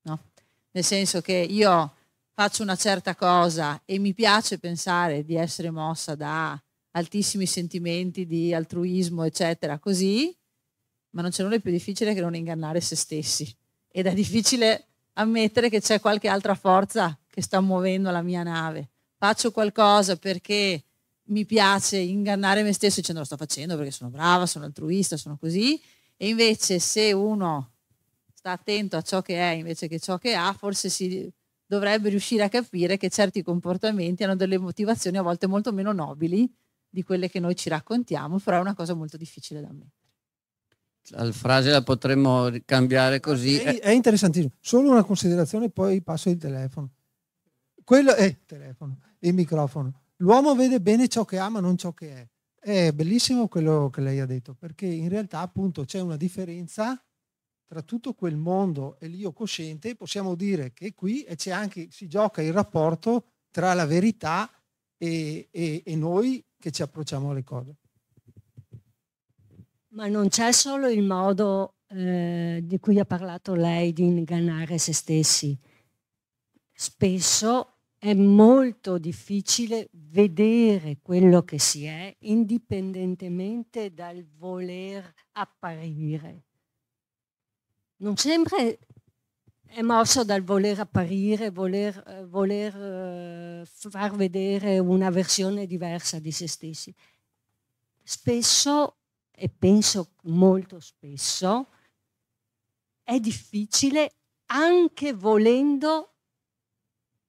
E: No? Nel senso che io faccio una certa cosa e mi piace pensare di essere mossa da altissimi sentimenti di altruismo, eccetera, così, ma non c'è nulla di più difficile che non ingannare se stessi. Ed è difficile ammettere che c'è qualche altra forza che sta muovendo la mia nave. Faccio qualcosa perché mi piace ingannare me stesso dicendo lo sto facendo perché sono brava, sono altruista, sono così. E invece se uno sta attento a ciò che è invece che ciò che ha, forse si dovrebbe riuscire a capire che certi comportamenti hanno delle motivazioni a volte molto meno nobili di quelle che noi ci raccontiamo, però è una cosa molto difficile da ammettere.
D: La frase la potremmo cambiare ah, così. È, eh. è
G: interessantissimo. Solo una considerazione, poi passo il telefono. Quello è eh, il telefono, il microfono. L'uomo vede bene ciò che ama, non ciò che è. È bellissimo quello che lei ha detto, perché in realtà appunto c'è una differenza tra tutto quel mondo e l'io cosciente, possiamo dire che qui c'è anche, si gioca il rapporto tra la verità e, e, e noi che ci approcciamo alle cose. Ma non c'è solo il
I: modo eh, di cui ha parlato lei di ingannare se stessi. Spesso è molto difficile vedere quello che si è indipendentemente dal voler apparire non sempre è mosso dal voler apparire, voler, voler eh, far vedere una versione diversa di se stessi. Spesso, e penso molto spesso, è difficile anche volendo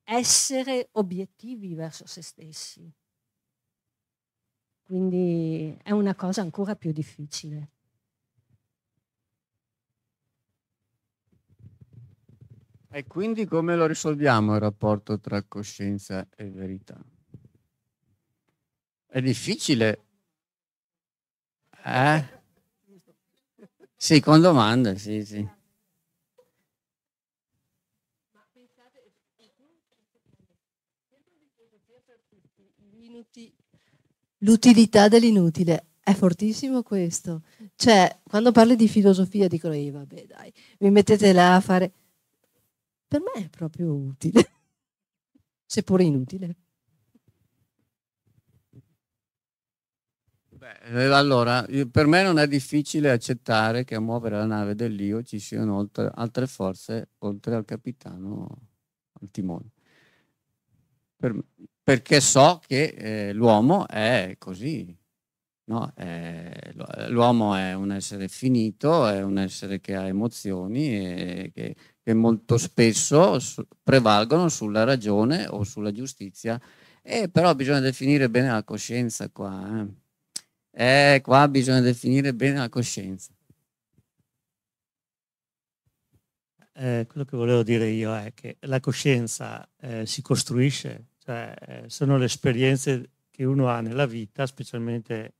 I: essere obiettivi verso se stessi. Quindi è una cosa ancora più difficile.
D: E quindi come lo risolviamo il rapporto tra coscienza e verità? È difficile. Eh? Sì, con domande, sì, sì.
C: L'utilità dell'inutile è fortissimo questo. Cioè, quando parli di filosofia dicono, io, vabbè dai, mi mettete là a fare per me è proprio utile, seppure inutile.
D: Beh, eh, allora, per me non è difficile accettare che a muovere la nave dell'Io ci siano oltre, altre forze oltre al capitano al timone. Per, perché so che eh, l'uomo è così. No? È, l'uomo è un essere finito, è un essere che ha emozioni e che, che molto spesso prevalgono sulla ragione o sulla giustizia, eh, però bisogna definire bene la coscienza qua. Eh. eh, qua bisogna definire bene la coscienza. Eh, quello che volevo dire io è che la
L: coscienza eh, si costruisce, cioè eh, sono le esperienze che uno ha nella vita, specialmente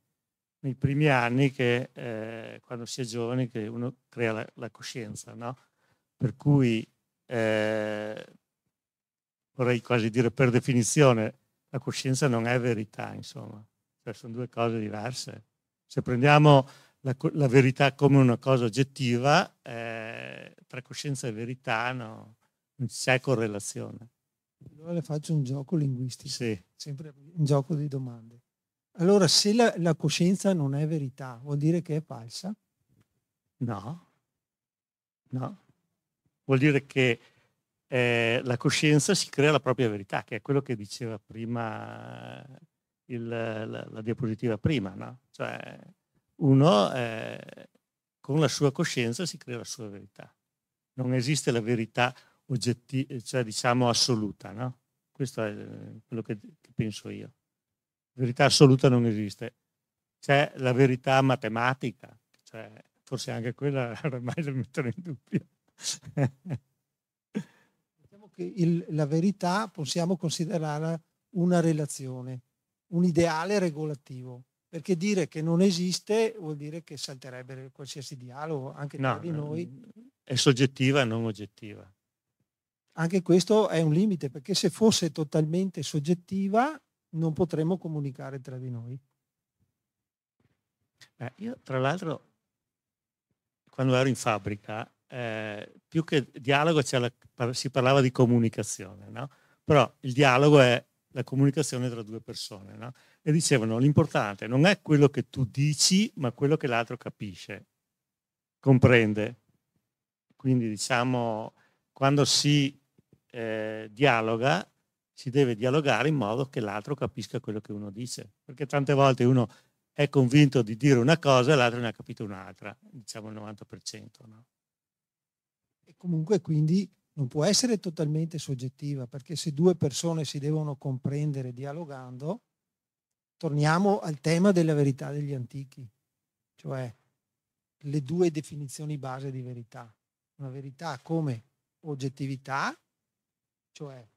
L: nei primi anni, che, eh, quando si è giovane, che uno crea la, la coscienza, no? per cui eh, vorrei quasi dire per definizione, la coscienza non è verità, insomma, cioè, sono due cose diverse. Se prendiamo la, la verità come una cosa oggettiva, eh, tra coscienza e verità no, non c'è correlazione.
G: Allora le faccio un gioco linguistico, sì. sempre un gioco di domande. Allora, se la, la coscienza non è verità, vuol dire che è falsa?
L: No, no vuol dire che eh, la coscienza si crea la propria verità, che è quello che diceva prima il, la, la, diapositiva prima, no? Cioè uno eh, con la sua coscienza si crea la sua verità. Non esiste la verità oggettiva, cioè diciamo assoluta, no? Questo è eh, quello che, che penso io. Verità assoluta non esiste. C'è la verità matematica, cioè forse anche quella ormai la mettono in dubbio
G: diciamo che il, la verità possiamo considerarla una relazione, un ideale regolativo. Perché dire che non esiste vuol dire che salterebbe qualsiasi dialogo, anche no, tra di noi.
L: È soggettiva e non oggettiva.
G: Anche questo è un limite, perché se fosse totalmente soggettiva non potremmo comunicare tra di noi.
L: Eh, io, tra l'altro, quando ero in fabbrica, eh, più che dialogo la, si parlava di comunicazione, no? però il dialogo è la comunicazione tra due persone. No? E dicevano l'importante non è quello che tu dici, ma quello che l'altro capisce, comprende. Quindi diciamo, quando si eh, dialoga, si deve dialogare in modo che l'altro capisca quello che uno dice. Perché tante volte uno è convinto di dire una cosa e l'altro ne ha capito un'altra, diciamo il 90%. No?
G: e comunque quindi non può essere totalmente soggettiva, perché se due persone si devono comprendere dialogando, torniamo al tema della verità degli antichi, cioè le due definizioni base di verità. Una verità come oggettività, cioè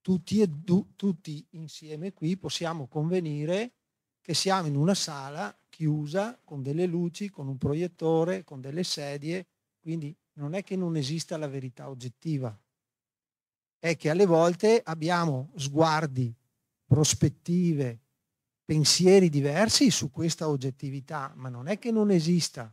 G: tutti, du, tutti insieme qui possiamo convenire che siamo in una sala chiusa con delle luci, con un proiettore, con delle sedie, quindi non è che non esista la verità oggettiva, è che alle volte abbiamo sguardi, prospettive, pensieri diversi su questa oggettività, ma non è che non esista.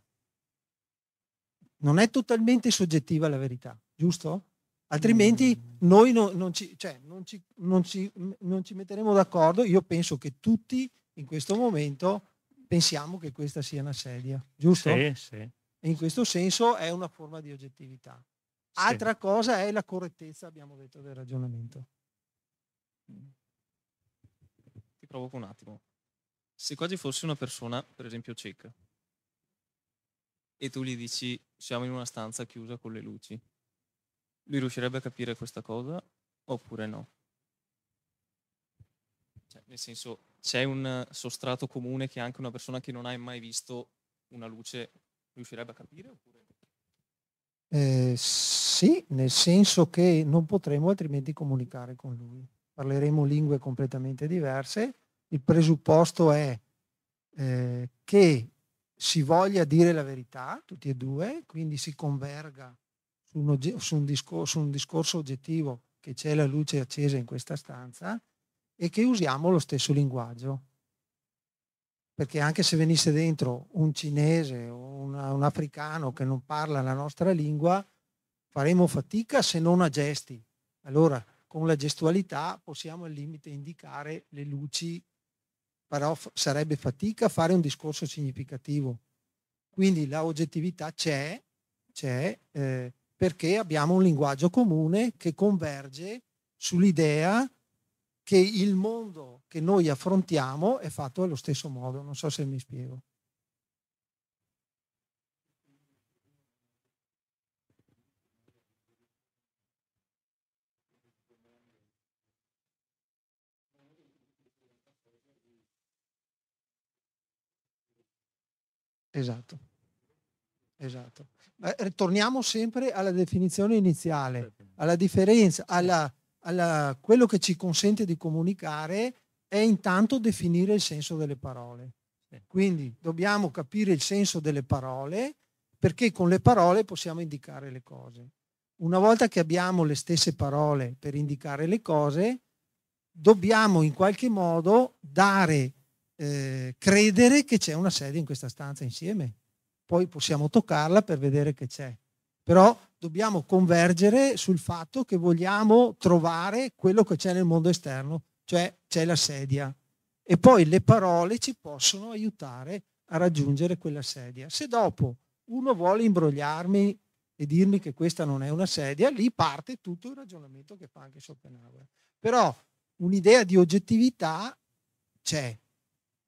G: Non è totalmente soggettiva la verità, giusto? Altrimenti mm. noi no, non, ci, cioè, non, ci, non, ci, non ci metteremo d'accordo. Io penso che tutti in questo momento pensiamo che questa sia una sedia, giusto? Sì, sì. E in questo senso è una forma di oggettività. Sì. Altra cosa è la correttezza, abbiamo detto, del ragionamento. Ti provoco un attimo.
F: Se quasi fossi una persona, per esempio cieca, e tu gli dici siamo in una stanza chiusa con le luci, lui riuscirebbe a capire questa cosa oppure no? Cioè, nel senso, c'è un sostrato comune che anche una persona che non ha mai visto una luce riuscirebbe a capire?
G: Oppure... Eh, sì, nel senso che non potremo altrimenti comunicare con lui. Parleremo lingue completamente diverse. Il presupposto è eh, che si voglia dire la verità, tutti e due, quindi si converga su un, ogge- su un, discor- su un discorso oggettivo che c'è la luce accesa in questa stanza e che usiamo lo stesso linguaggio perché anche se venisse dentro un cinese o una, un africano che non parla la nostra lingua, faremo fatica se non a gesti. Allora, con la gestualità possiamo al limite indicare le luci, però f- sarebbe fatica fare un discorso significativo. Quindi la oggettività c'è, c'è eh, perché abbiamo un linguaggio comune che converge sull'idea che il mondo che noi affrontiamo è fatto allo stesso modo. Non so se mi spiego. Esatto, esatto. Ma torniamo sempre alla definizione iniziale, certo. alla differenza, alla alla, quello che ci consente di comunicare è intanto definire il senso delle parole. Quindi dobbiamo capire il senso delle parole perché con le parole possiamo indicare le cose. Una volta che abbiamo le stesse parole per indicare le cose, dobbiamo in qualche modo dare, eh, credere che c'è una sedia in questa stanza insieme. Poi possiamo toccarla per vedere che c'è però dobbiamo convergere sul fatto che vogliamo trovare quello che c'è nel mondo esterno, cioè c'è la sedia. E poi le parole ci possono aiutare a raggiungere quella sedia. Se dopo uno vuole imbrogliarmi e dirmi che questa non è una sedia, lì parte tutto il ragionamento che fa anche Schopenhauer. Però un'idea di oggettività c'è.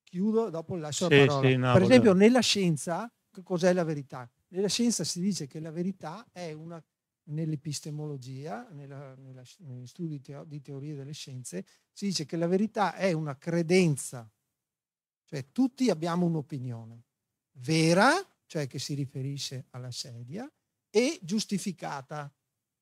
G: Chiudo, dopo lascio sì, la parola. Sì, no, per esempio, nella scienza, cos'è la verità? Nella scienza si dice che la verità è una, nell'epistemologia, nella, nella, negli studi di, teo, di teoria delle scienze, si dice che la verità è una credenza, cioè tutti abbiamo un'opinione vera, cioè che si riferisce alla sedia, e giustificata,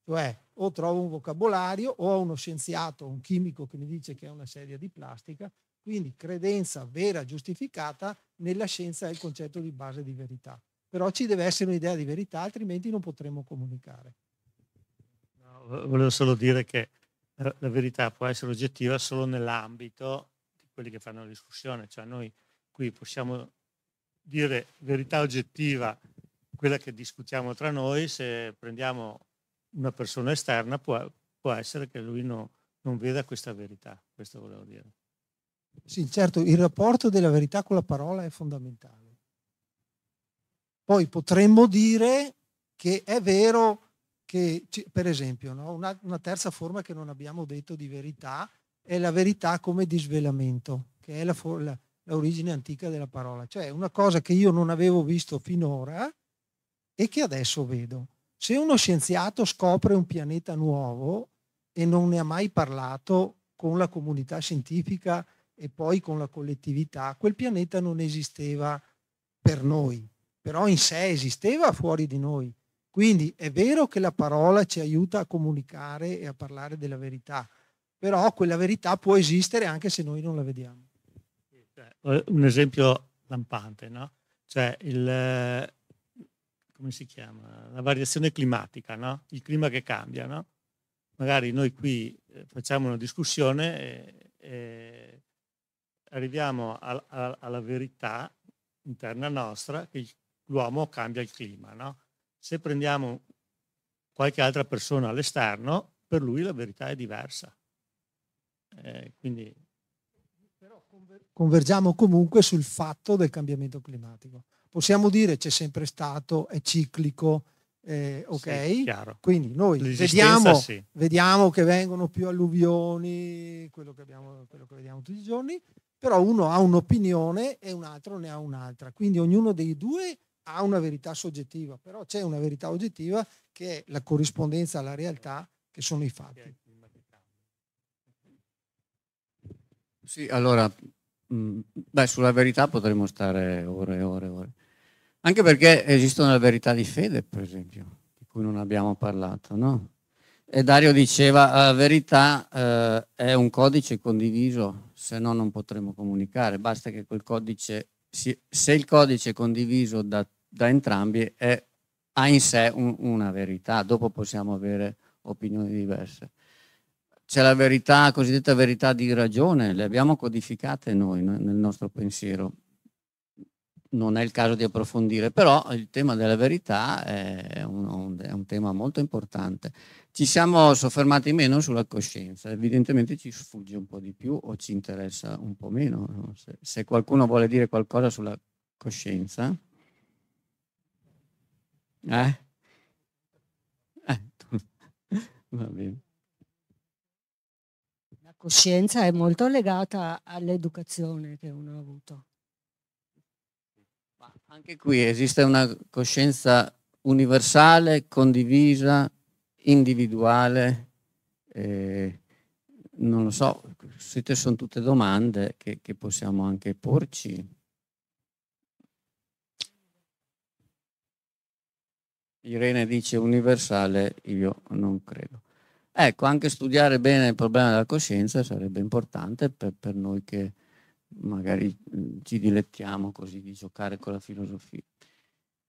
G: cioè o trovo un vocabolario o ho uno scienziato, un chimico che mi dice che è una sedia di plastica, quindi credenza vera giustificata nella scienza è il concetto di base di verità però ci deve essere un'idea di verità, altrimenti non potremo comunicare.
L: No, volevo solo dire che eh, la verità può essere oggettiva solo nell'ambito di quelli che fanno la discussione, cioè noi qui possiamo dire verità oggettiva, quella che discutiamo tra noi, se prendiamo una persona esterna può, può essere che lui no, non veda questa verità, questo volevo dire.
G: Sì, certo, il rapporto della verità con la parola è fondamentale. Poi potremmo dire che è vero che, per esempio, no? una, una, terza forma che non abbiamo detto di verità è la verità come disvelamento, che è la, la, l'origine antica della parola, cioè una cosa che io non avevo visto finora e che adesso vedo. Se uno scienziato scopre un pianeta nuovo e non ne ha mai parlato con la comunità scientifica e poi con la collettività, quel pianeta non esisteva per noi però in sé esisteva fuori di noi. Quindi è vero che la parola ci aiuta a comunicare e a parlare della verità, però quella verità può esistere anche se noi non la vediamo.
L: Eh, eh, un esempio lampante, no? Cioè il, eh, come si chiama? La variazione climatica, no? Il clima che cambia, no? Magari noi qui facciamo una discussione e, e arriviamo a, a, alla verità interna nostra che il l'uomo cambia il clima. No? Se prendiamo qualche altra persona all'esterno, per lui la verità è diversa. Eh, quindi...
G: Però convergiamo comunque sul fatto del cambiamento climatico. Possiamo dire c'è sempre stato, è ciclico, eh, ok? Sì, Quindi noi vediamo, sì. vediamo, che vengono più alluvioni, quello che, abbiamo, quello che, vediamo tutti i giorni, però uno ha un'opinione e un altro ne ha un'altra. Quindi ognuno dei due ha una verità soggettiva, però c'è una verità oggettiva che è la corrispondenza alla realtà, che sono i fatti.
D: Sì, allora, mh, mm, beh, sulla verità potremmo stare ore e ore e ore. Anche perché esistono le verità di fede, per esempio, di cui non abbiamo parlato, no? E Dario diceva, la verità eh, è un codice condiviso, se no non potremo comunicare, basta che quel codice, si, se il codice è condiviso da da entrambi è, ha in sé un, una verità, dopo possiamo avere opinioni diverse. C'è la verità, la cosiddetta verità di ragione, le abbiamo codificate noi nel nostro pensiero. Non è il caso di approfondire, però il tema della verità è un, è un tema molto importante. Ci siamo soffermati meno sulla coscienza, evidentemente ci sfugge un po' di più o ci interessa un po' meno. Se, se qualcuno vuole dire qualcosa sulla coscienza,
I: eh? eh. Va bene. La coscienza è molto legata all'educazione che uno ha avuto.
D: Ma anche qui esiste una coscienza universale, condivisa, individuale. Eh, non lo so, queste sono tutte domande che, che possiamo anche porci. Irene dice universale, io non credo. Ecco, anche studiare bene il problema della coscienza sarebbe importante per, per noi che magari mm, ci dilettiamo così di giocare con la filosofia.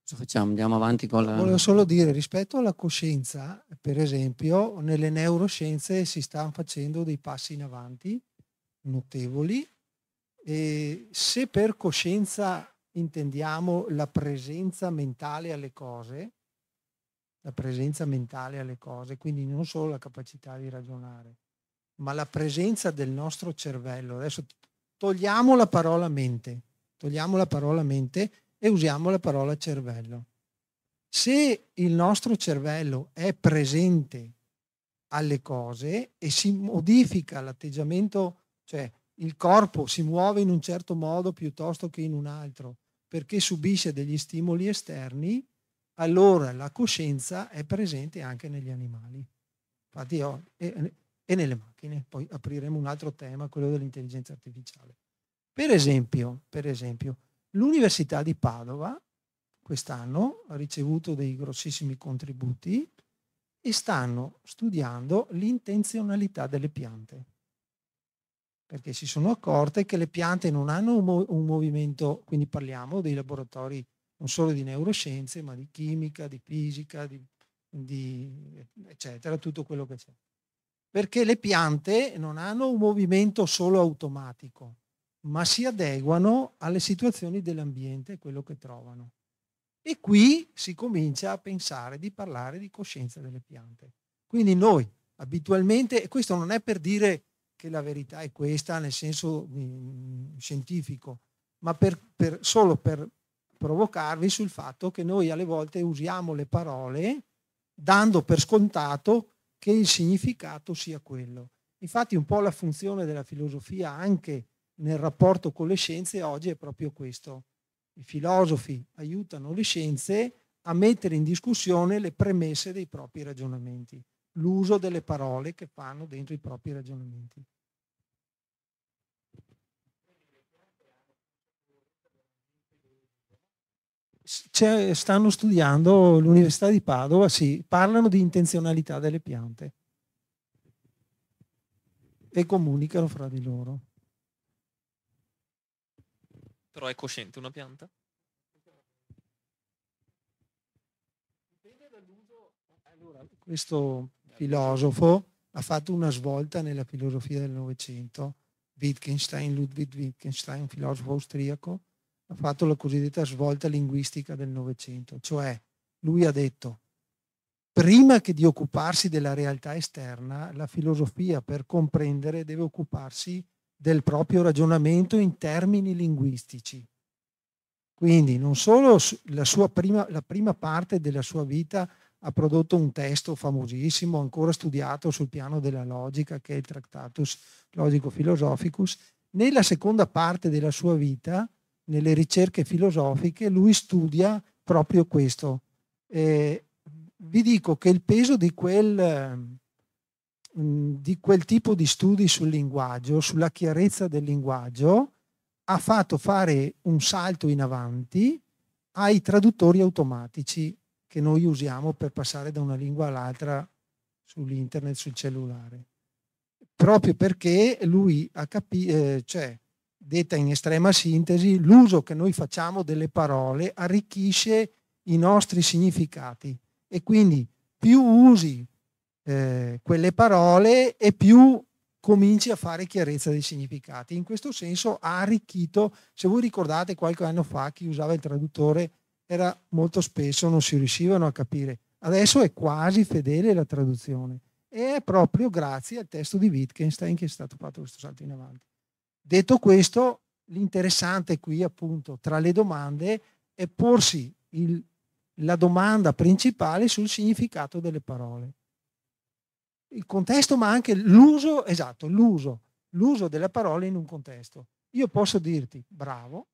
D: Cosa facciamo? Andiamo avanti con
G: la... Volevo solo dire, rispetto alla coscienza, per esempio, nelle neuroscienze si stanno facendo dei passi in avanti notevoli e se per coscienza intendiamo la presenza mentale alle cose, la presenza mentale alle cose, quindi non solo la capacità di ragionare, ma la presenza del nostro cervello. Adesso togliamo la parola mente, togliamo la parola mente e usiamo la parola cervello. Se il nostro cervello è presente alle cose e si modifica l'atteggiamento, cioè il corpo si muove in un certo modo piuttosto che in un altro, perché subisce degli stimoli esterni, allora la coscienza è presente anche negli animali. Infatti io, e, e nelle macchine, poi apriremo un altro tema, quello dell'intelligenza artificiale. Per esempio, per esempio l'Università di Padova quest'anno ha ricevuto dei grossissimi contributi e stanno studiando l'intenzionalità delle piante, perché si sono accorte che le piante non hanno un, movimento, quindi parliamo dei laboratori non solo di neuroscienze, ma di chimica, di fisica, di, di eccetera, tutto quello che c'è. Perché le piante non hanno un movimento solo automatico, ma si adeguano alle situazioni dell'ambiente e quello che trovano. E qui si comincia a pensare di parlare di coscienza delle piante. Quindi noi abitualmente, e questo non è per dire che la verità è questa nel senso mh, mm, scientifico, ma per, per, solo per provocarvi sul fatto che noi alle volte usiamo le parole dando per scontato che il significato sia quello. Infatti un po' la funzione della filosofia anche nel rapporto con le scienze oggi è proprio questo. I filosofi aiutano le scienze a mettere in discussione le premesse dei propri ragionamenti, l'uso delle parole che fanno dentro i propri ragionamenti. stanno studiando l'Università di Padova, sì, parlano di intenzionalità delle piante e comunicano fra di loro.
F: Però è cosciente una pianta?
G: Allora, questo filosofo ha fatto una svolta nella filosofia del Novecento, Wittgenstein, Ludwig Wittgenstein, filosofo austriaco, ha fatto la cosiddetta svolta linguistica del Novecento, cioè lui ha detto prima che di occuparsi della realtà esterna, la filosofia per comprendere deve occuparsi del proprio ragionamento in termini linguistici. Quindi non solo la, prima, la prima parte della sua vita ha prodotto un testo famosissimo, ancora studiato sul piano della logica, che è il Tractatus Logico-Philosophicus, nella seconda parte della sua vita nelle ricerche filosofiche, lui studia proprio questo. Eh, vi dico che il peso di quel, mm, di quel tipo di studi sul linguaggio, sulla chiarezza del linguaggio, ha fatto fare un salto in avanti ai traduttori automatici che noi usiamo per passare da una lingua all'altra sull'internet, sul cellulare. Proprio perché lui ha capito, eh, cioè, detta in estrema sintesi, l'uso che noi facciamo delle parole arricchisce i nostri significati e quindi più usi eh, quelle parole e più cominci a fare chiarezza dei significati. In questo senso ha arricchito, se voi ricordate qualche anno fa chi usava il traduttore era molto spesso, non si riuscivano a capire. Adesso è quasi fedele la traduzione e è proprio grazie al testo di Wittgenstein che è stato fatto questo salto in avanti. Detto questo, l'interessante qui appunto tra le domande è porsi il, la domanda principale sul significato delle parole. Il contesto ma anche l'uso, esatto, l'uso, l'uso della parola in un contesto. Io posso dirti bravo,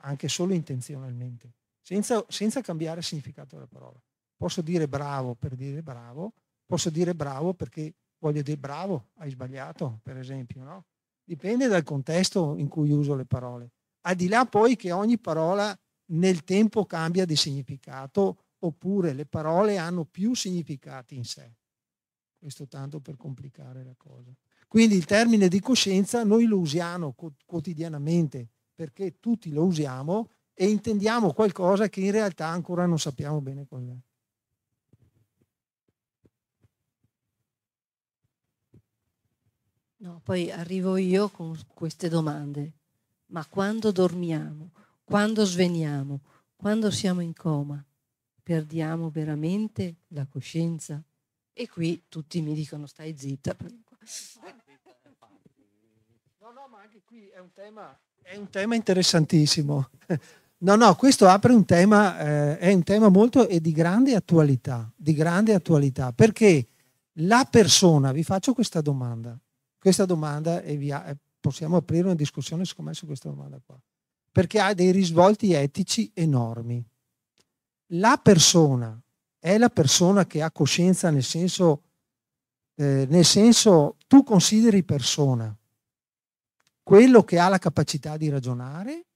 G: anche solo intenzionalmente, senza, senza cambiare il significato della parola. Posso dire bravo per dire bravo, posso dire bravo perché voglio dire bravo, hai sbagliato, per esempio, no? Dipende dal contesto in cui uso le parole. Al di là poi che ogni parola nel tempo cambia di significato oppure le parole hanno più significati in sé. Questo tanto per complicare la cosa. Quindi il termine di coscienza noi lo usiamo quotidianamente perché tutti lo usiamo e intendiamo qualcosa che in realtà ancora non sappiamo bene cos'è.
C: No, poi arrivo io con queste domande. Ma quando dormiamo, quando sveniamo, quando siamo in coma, perdiamo veramente la coscienza? E qui tutti mi dicono stai
G: zitta. No, no, ma anche qui è un tema, è un tema interessantissimo. No, no, questo apre un tema, eh, è un tema molto e di grande attualità, di grande attualità, perché la persona, vi faccio questa domanda, questa domanda e via, possiamo aprire una discussione secondo su questa domanda qua, perché ha dei risvolti etici enormi. La persona è la persona che ha coscienza nel senso, eh, nel senso tu consideri persona quello che ha la capacità di ragionare,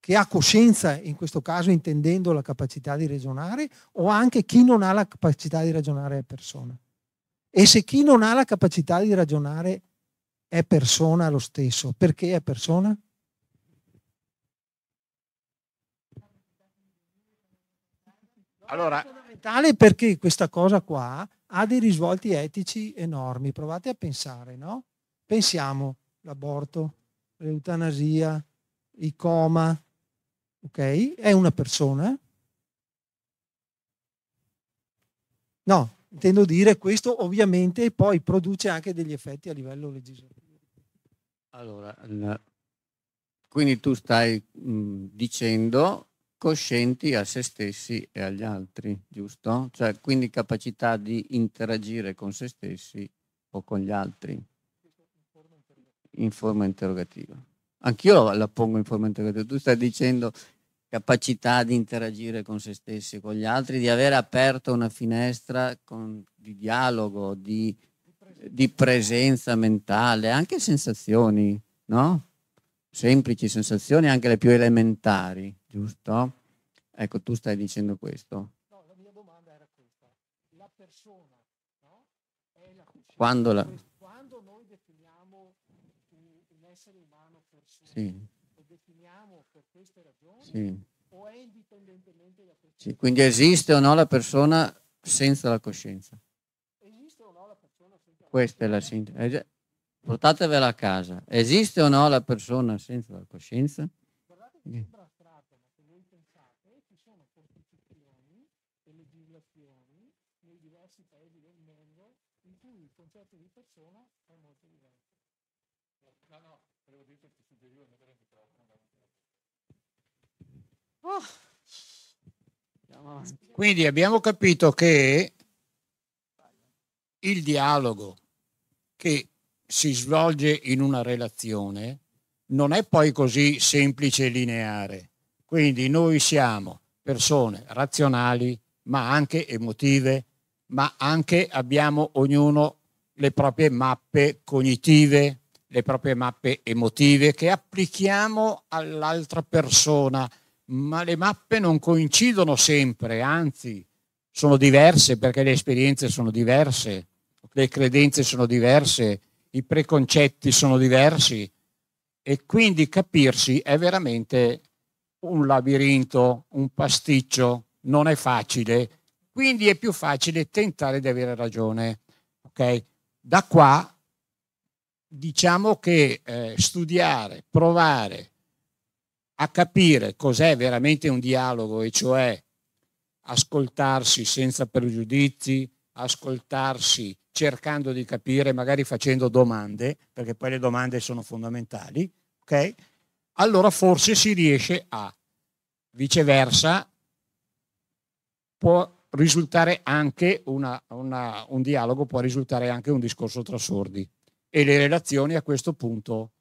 G: che ha coscienza, in questo caso intendendo la capacità di ragionare, o anche chi non ha la capacità di ragionare è persona. E se chi non ha la capacità di ragionare è persona lo stesso, perché è persona? Allora, fondamentale perché questa cosa qua ha dei risvolti etici enormi. Provate a pensare, no? Pensiamo l'aborto, l'eutanasia, il coma, ok? È una persona? No, Intendo dire, questo ovviamente poi produce anche degli effetti a livello legislativo. Allora,
D: quindi tu stai dicendo coscienti a se stessi e agli altri, giusto? Cioè, quindi capacità di interagire con se stessi o con gli altri in forma interrogativa. Anch'io la pongo in forma interrogativa. Tu stai dicendo capacità di interagire con se stessi e con gli altri, di avere aperto una finestra con, di dialogo, di, di, presenza mentale, anche sensazioni, no? Semplici sensazioni, anche le più elementari, giusto? Ecco, tu stai dicendo questo. No, la mia domanda era questa. La persona, no? È la cucina. Quando, la... Quando noi definiamo un essere umano persona, sì. lo definiamo per queste ragioni? Sì. Sì, quindi esiste o no la persona senza la coscienza? Esiste o no la persona senza la Questa è la sintesi. Eh, portatevela a casa. Esiste o no la persona senza la coscienza? Guardate che sembra astratto, ma se voi pensate ci sono costituzioni
G: e legislazioni nei diversi paesi del mondo in cui il concetto di persona è molto diverso.
H: No, no, volevo dire che ti suggerivo di andare
A: Oh! Quindi abbiamo capito che il dialogo che si svolge in una relazione non è poi così semplice e lineare. Quindi noi siamo persone razionali, ma anche emotive, ma anche abbiamo ognuno le proprie mappe cognitive, le proprie mappe emotive che applichiamo all'altra persona ma le mappe non coincidono sempre, anzi sono diverse perché le esperienze sono diverse, le credenze sono diverse, i preconcetti sono diversi e quindi capirsi è veramente un labirinto, un pasticcio, non è facile, quindi è più facile tentare di avere ragione. Okay? Da qua diciamo che eh, studiare, provare, a capire cos'è veramente un dialogo, e cioè ascoltarsi senza pregiudizi, ascoltarsi cercando di capire, magari facendo domande, perché poi le domande sono fondamentali, ok? Allora forse si riesce a, viceversa, può risultare anche una, una, un dialogo, può risultare anche un discorso tra sordi e le relazioni a questo punto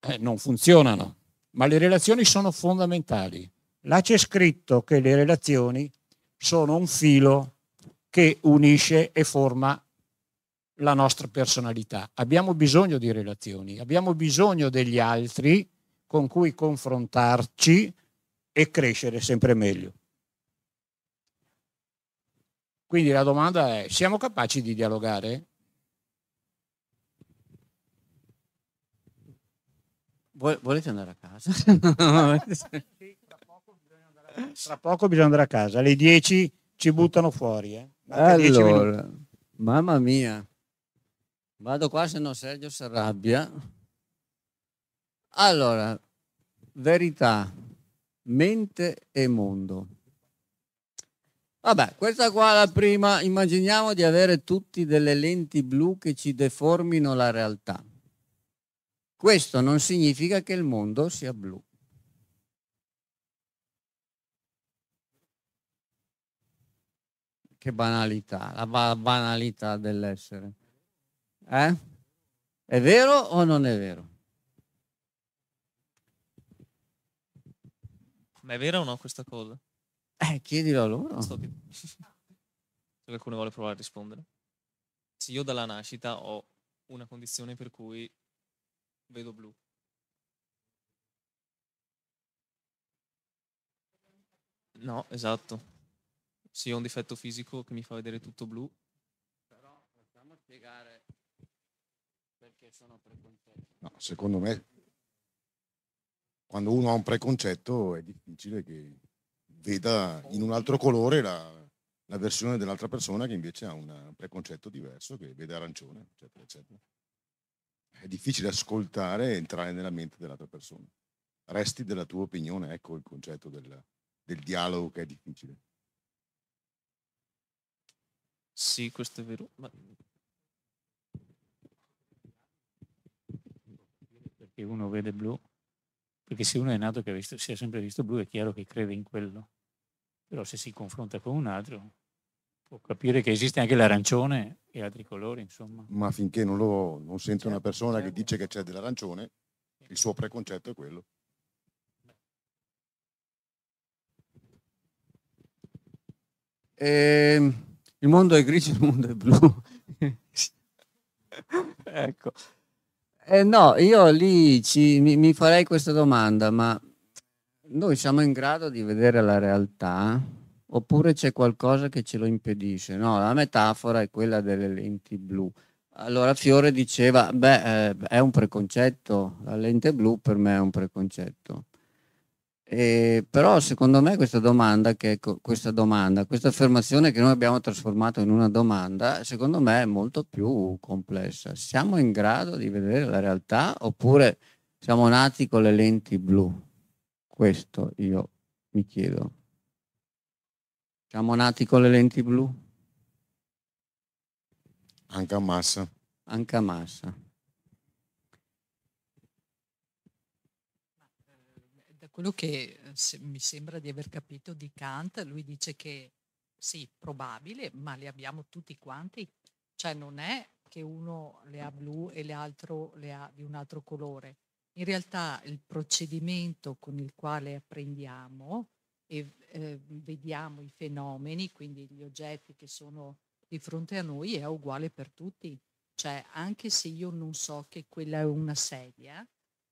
A: eh, non funzionano ma le relazioni sono fondamentali. Là c'è scritto che le relazioni sono un filo che unisce e forma la nostra personalità. Abbiamo bisogno di relazioni, abbiamo bisogno degli altri con cui confrontarci e crescere sempre meglio. Quindi la domanda è, siamo capaci di dialogare?
D: volete andare a casa? Tra poco bisogna
A: andare a casa, alle 10 ci buttano fuori. Eh. Allora, mamma mia,
D: vado qua se no Sergio si arrabbia. Allora, verità, mente e mondo. Vabbè, questa qua la prima, immaginiamo di avere tutti delle lenti blu che ci deformino la realtà. Questo non significa che il mondo sia blu. Che banalità, la banalità dell'essere. Eh? È vero o non è vero?
F: Ma è vero o no questa cosa?
D: Eh, chiedilo a loro. Se
F: qualcuno vuole provare a rispondere. Se io dalla nascita ho una condizione per cui vedo blu. No, esatto. Sì, ho un difetto fisico che mi fa vedere tutto blu.
D: Però possiamo spiegare perché sono
H: preconcetti. No, secondo me, quando uno ha un preconcetto è difficile che veda in un altro colore la, la versione dell'altra persona che invece ha un preconcetto diverso, che vede arancione, eccetera, eccetera è difficile ascoltare e entrare nella mente dell'altra persona. Resti della tua opinione, ecco il concetto del, del dialogo che è difficile.
F: Sì, questo è vero. Ma...
J: Perché uno vede blu? Perché se uno è nato che ha visto, si è sempre visto blu, è chiaro che crede in quello. Però se si confronta con un altro, può capire che esiste anche l'arancione e altri colori, insomma.
H: Ma finché non, lo, non sente certo, una persona certo. che dice che c'è dell'arancione, il suo preconcetto è quello.
D: Eh, il mondo è grigio, il mondo è blu. ecco. Eh, no, io lì ci, mi, mi farei questa domanda, ma noi siamo in grado di vedere la realtà oppure c'è qualcosa che ce lo impedisce. No, la metafora è quella delle lenti blu. Allora Fiore diceva, beh, eh, è un preconcetto, la lente blu per me è un preconcetto. E, però secondo me questa domanda, che, ecco, questa domanda, questa affermazione che noi abbiamo trasformato in una domanda, secondo me è molto più complessa. Siamo in grado di vedere la realtà oppure siamo nati con le lenti blu? Questo io mi chiedo. Siamo nati con le lenti blu? Anche a massa. Anche a massa.
B: Da quello che eh, mi sembra di aver capito di Kant, lui dice che sì, probabile, ma le abbiamo tutti quanti. Cioè non è che uno le ha blu e l'altro le ha di un altro colore. In realtà il procedimento con il quale apprendiamo e eh, vediamo i fenomeni, quindi gli oggetti che sono di fronte a noi, è uguale per tutti. Cioè, anche se io non so che quella è una sedia,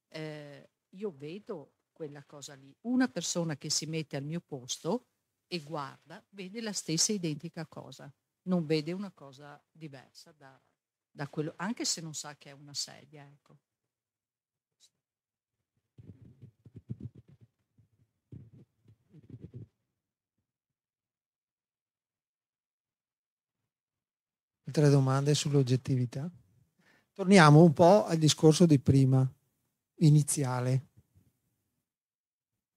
B: eh, io vedo quella cosa lì. Una persona che si mette al mio posto e guarda, vede la stessa identica cosa, non vede una cosa diversa da, da quello, anche se non sa che è una sedia. Ecco.
G: altre domande sull'oggettività? Torniamo un po' al discorso di prima, iniziale.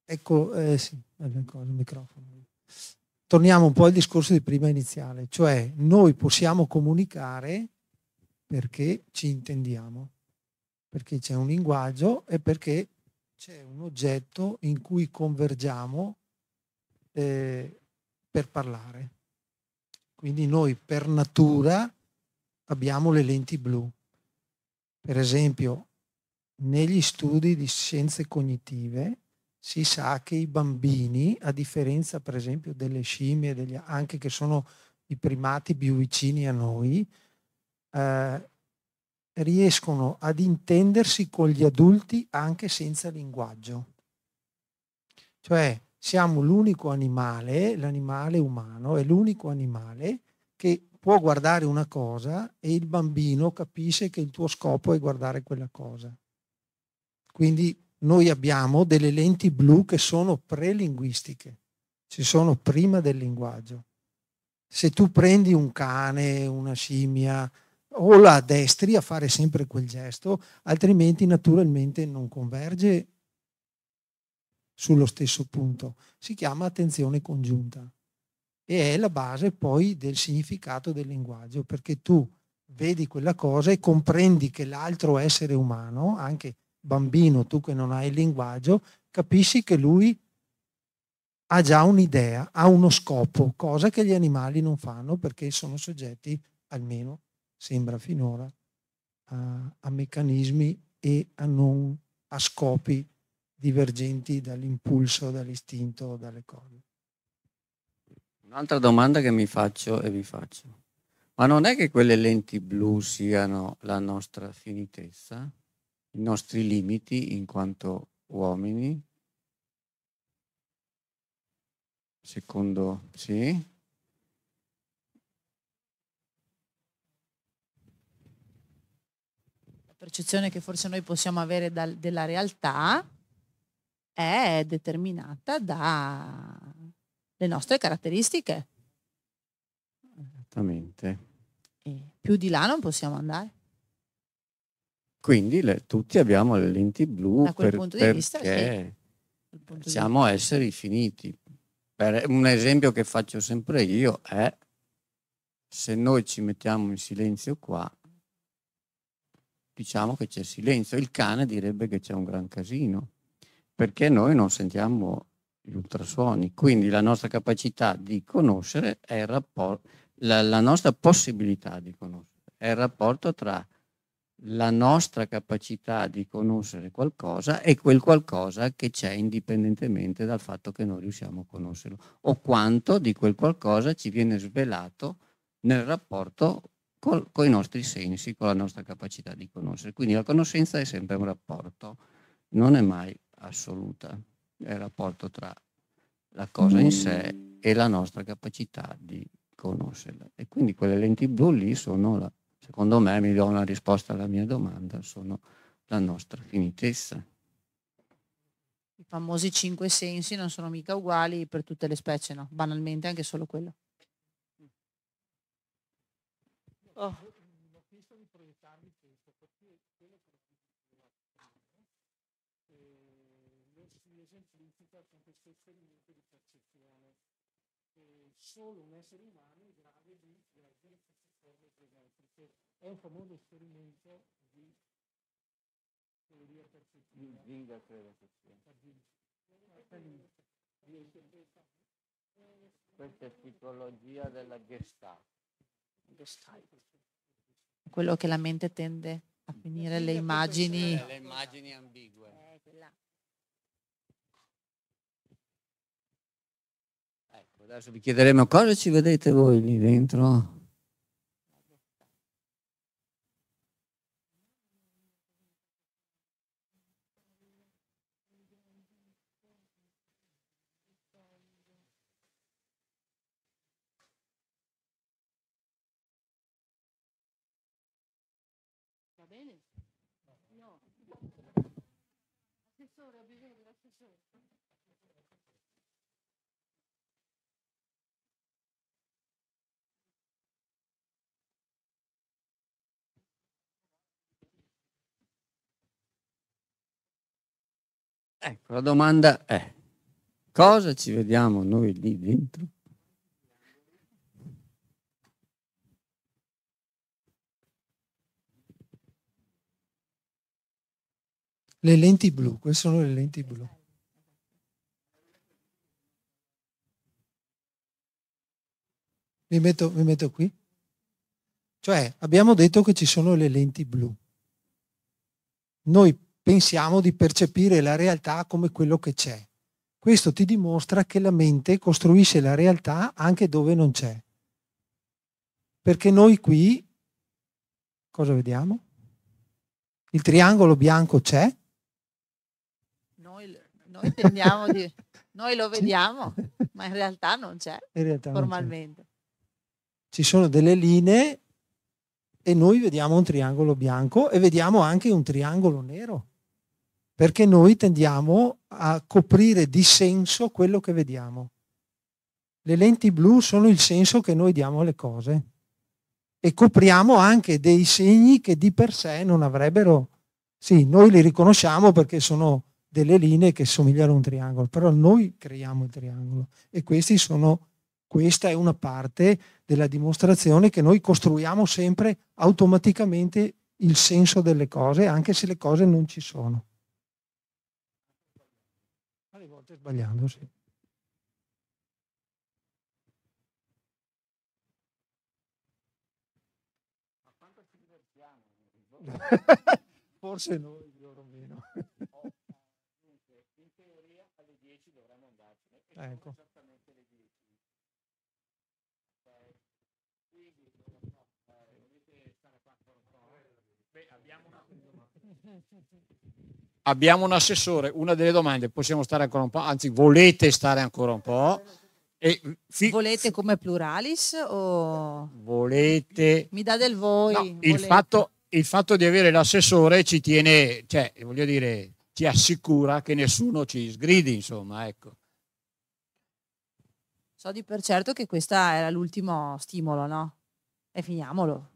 G: Ecco, eh, sì, cosa, microfono. Torniamo un po' al discorso di prima iniziale, cioè noi possiamo comunicare perché ci intendiamo, perché c'è un linguaggio e perché c'è un oggetto in cui convergiamo eh, per parlare. Quindi noi per natura abbiamo le lenti blu. Per esempio, negli studi di scienze cognitive si sa che i bambini, a differenza per esempio delle scimmie, degli, anche che sono i primati più vicini a noi, eh, riescono ad intendersi con gli adulti anche senza linguaggio. Cioè, siamo l'unico animale, l'animale umano è l'unico animale che può guardare una cosa e il bambino capisce che il tuo scopo è guardare quella cosa. Quindi noi abbiamo delle lenti blu che sono prelinguistiche, ci sono prima del linguaggio. Se tu prendi un cane, una scimmia, o la addestri a fare sempre quel gesto, altrimenti naturalmente non converge sullo stesso punto. Si chiama attenzione congiunta e è la base poi del significato del linguaggio, perché tu vedi quella cosa e comprendi che l'altro essere umano, anche bambino, tu che non hai il linguaggio, capisci che lui ha già un'idea, ha uno scopo, cosa che gli animali non fanno perché sono soggetti, almeno sembra finora, a, a meccanismi e a, non, a scopi divergenti dall'impulso, dall'istinto, dalle cose.
D: Un'altra domanda che mi faccio e vi faccio. Ma non è che quelle lenti blu siano la nostra finitezza, i nostri limiti in quanto uomini? Secondo sì?
E: La percezione che forse noi possiamo avere dal, della realtà è determinata dalle nostre caratteristiche.
D: Esattamente.
E: E più di là non possiamo andare.
D: Quindi le, tutti abbiamo le lenti blu da quel per, punto di vista, sì. siamo vista. esseri finiti. Per, un esempio che faccio sempre io è se noi ci mettiamo in silenzio qua, diciamo che c'è silenzio. Il cane direbbe che c'è un gran casino perché noi non sentiamo gli ultrasuoni, quindi la nostra capacità di conoscere è il rapporto, la, la nostra possibilità di conoscere è il rapporto tra la nostra capacità di conoscere qualcosa e quel qualcosa che c'è indipendentemente dal fatto che noi riusciamo a conoscerlo o quanto di quel qualcosa ci viene svelato nel rapporto col, con i nostri sensi, con la nostra capacità di conoscere. Quindi la conoscenza è sempre un rapporto, non è mai assoluta è il rapporto tra la cosa in mm. sé e la nostra capacità di conoscerla. E quindi quelle lenti blu lì sono, la, secondo me, mi do una risposta alla mia domanda, sono la nostra finitezza.
E: I famosi cinque sensi non sono mica uguali per tutte le specie, no? Banalmente anche solo quello.
G: Oh. stesse limite di percezione. E solo un essere umano è in grado di leggere queste forme geometriche. È un famoso esperimento di teoria percettiva. Di Zinga
L: credo
D: che sia. Questa è tipologia della gestalt.
E: Quello che la mente tende a finire le immagini,
D: le immagini ambigue. Eh, Adesso vi chiederemo cosa ci vedete voi lì dentro. Ecco, la domanda è, cosa ci vediamo noi lì dentro?
G: Le lenti blu, queste sono le lenti blu. Mi metto, mi metto qui. Cioè, abbiamo detto che ci sono le lenti blu. Noi pensiamo di percepire la realtà come quello che c'è. Questo ti dimostra che la mente costruisce la realtà anche dove non c'è. Perché noi qui, cosa vediamo? Il triangolo bianco c'è?
E: Noi, noi, di, noi lo vediamo, ma in realtà non c'è,
G: realtà formalmente. Non c'è. Ci sono delle linee e noi vediamo un triangolo bianco e vediamo anche un triangolo nero perché noi tendiamo a coprire di senso quello che vediamo. Le lenti blu sono il senso che noi diamo alle cose e copriamo anche dei segni che di per sé non avrebbero... Sì, noi li riconosciamo perché sono delle linee che somigliano a un triangolo, però noi creiamo il triangolo e questi sono questa è una parte della dimostrazione che noi costruiamo sempre automaticamente il senso delle cose, anche se le cose non ci sono volte sbagliando, sì. Ma quanto ci divertiamo? Forse noi, o meno. In teoria alle 10 dovremmo andarci. Ecco. Esattamente le 10.
A: Eh, abbiamo una... abbiamo un assessore, una delle domande, possiamo stare ancora un po', anzi volete stare ancora un po'. E fi-
E: volete come pluralis o...
A: Volete...
E: Mi dà del voi. No, il, fatto,
A: il, fatto, di avere l'assessore ci tiene, cioè, voglio dire, ci assicura che nessuno ci sgridi, insomma, ecco.
E: So di per certo che questa era l'ultimo stimolo, no? E finiamolo.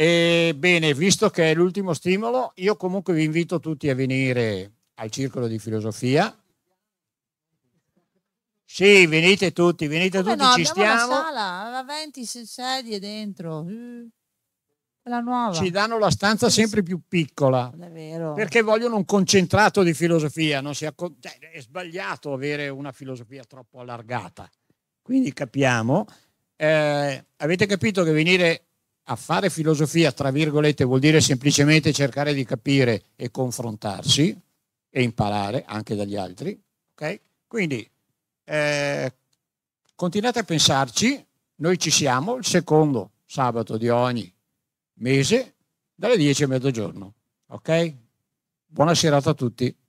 A: Ebbene, visto che è l'ultimo stimolo, io comunque vi invito tutti a venire al Circolo di Filosofia. Sì, venite tutti, venite Come tutti, no, ci stiamo. La
E: sala, aveva 20 sedie dentro. Eh, la nuova. Ci
A: danno la stanza sempre più piccola. Perché vogliono un concentrato di filosofia. Non si acc- cioè, è sbagliato avere una filosofia troppo allargata. Quindi capiamo. Eh, avete capito che venire a fare filosofia, tra virgolette, vuol dire semplicemente cercare di capire e confrontarsi e imparare anche dagli altri. Okay? Quindi eh, continuate a pensarci, noi ci siamo il secondo sabato di ogni mese dalle 10 a mezzogiorno. Okay? Buona serata a tutti.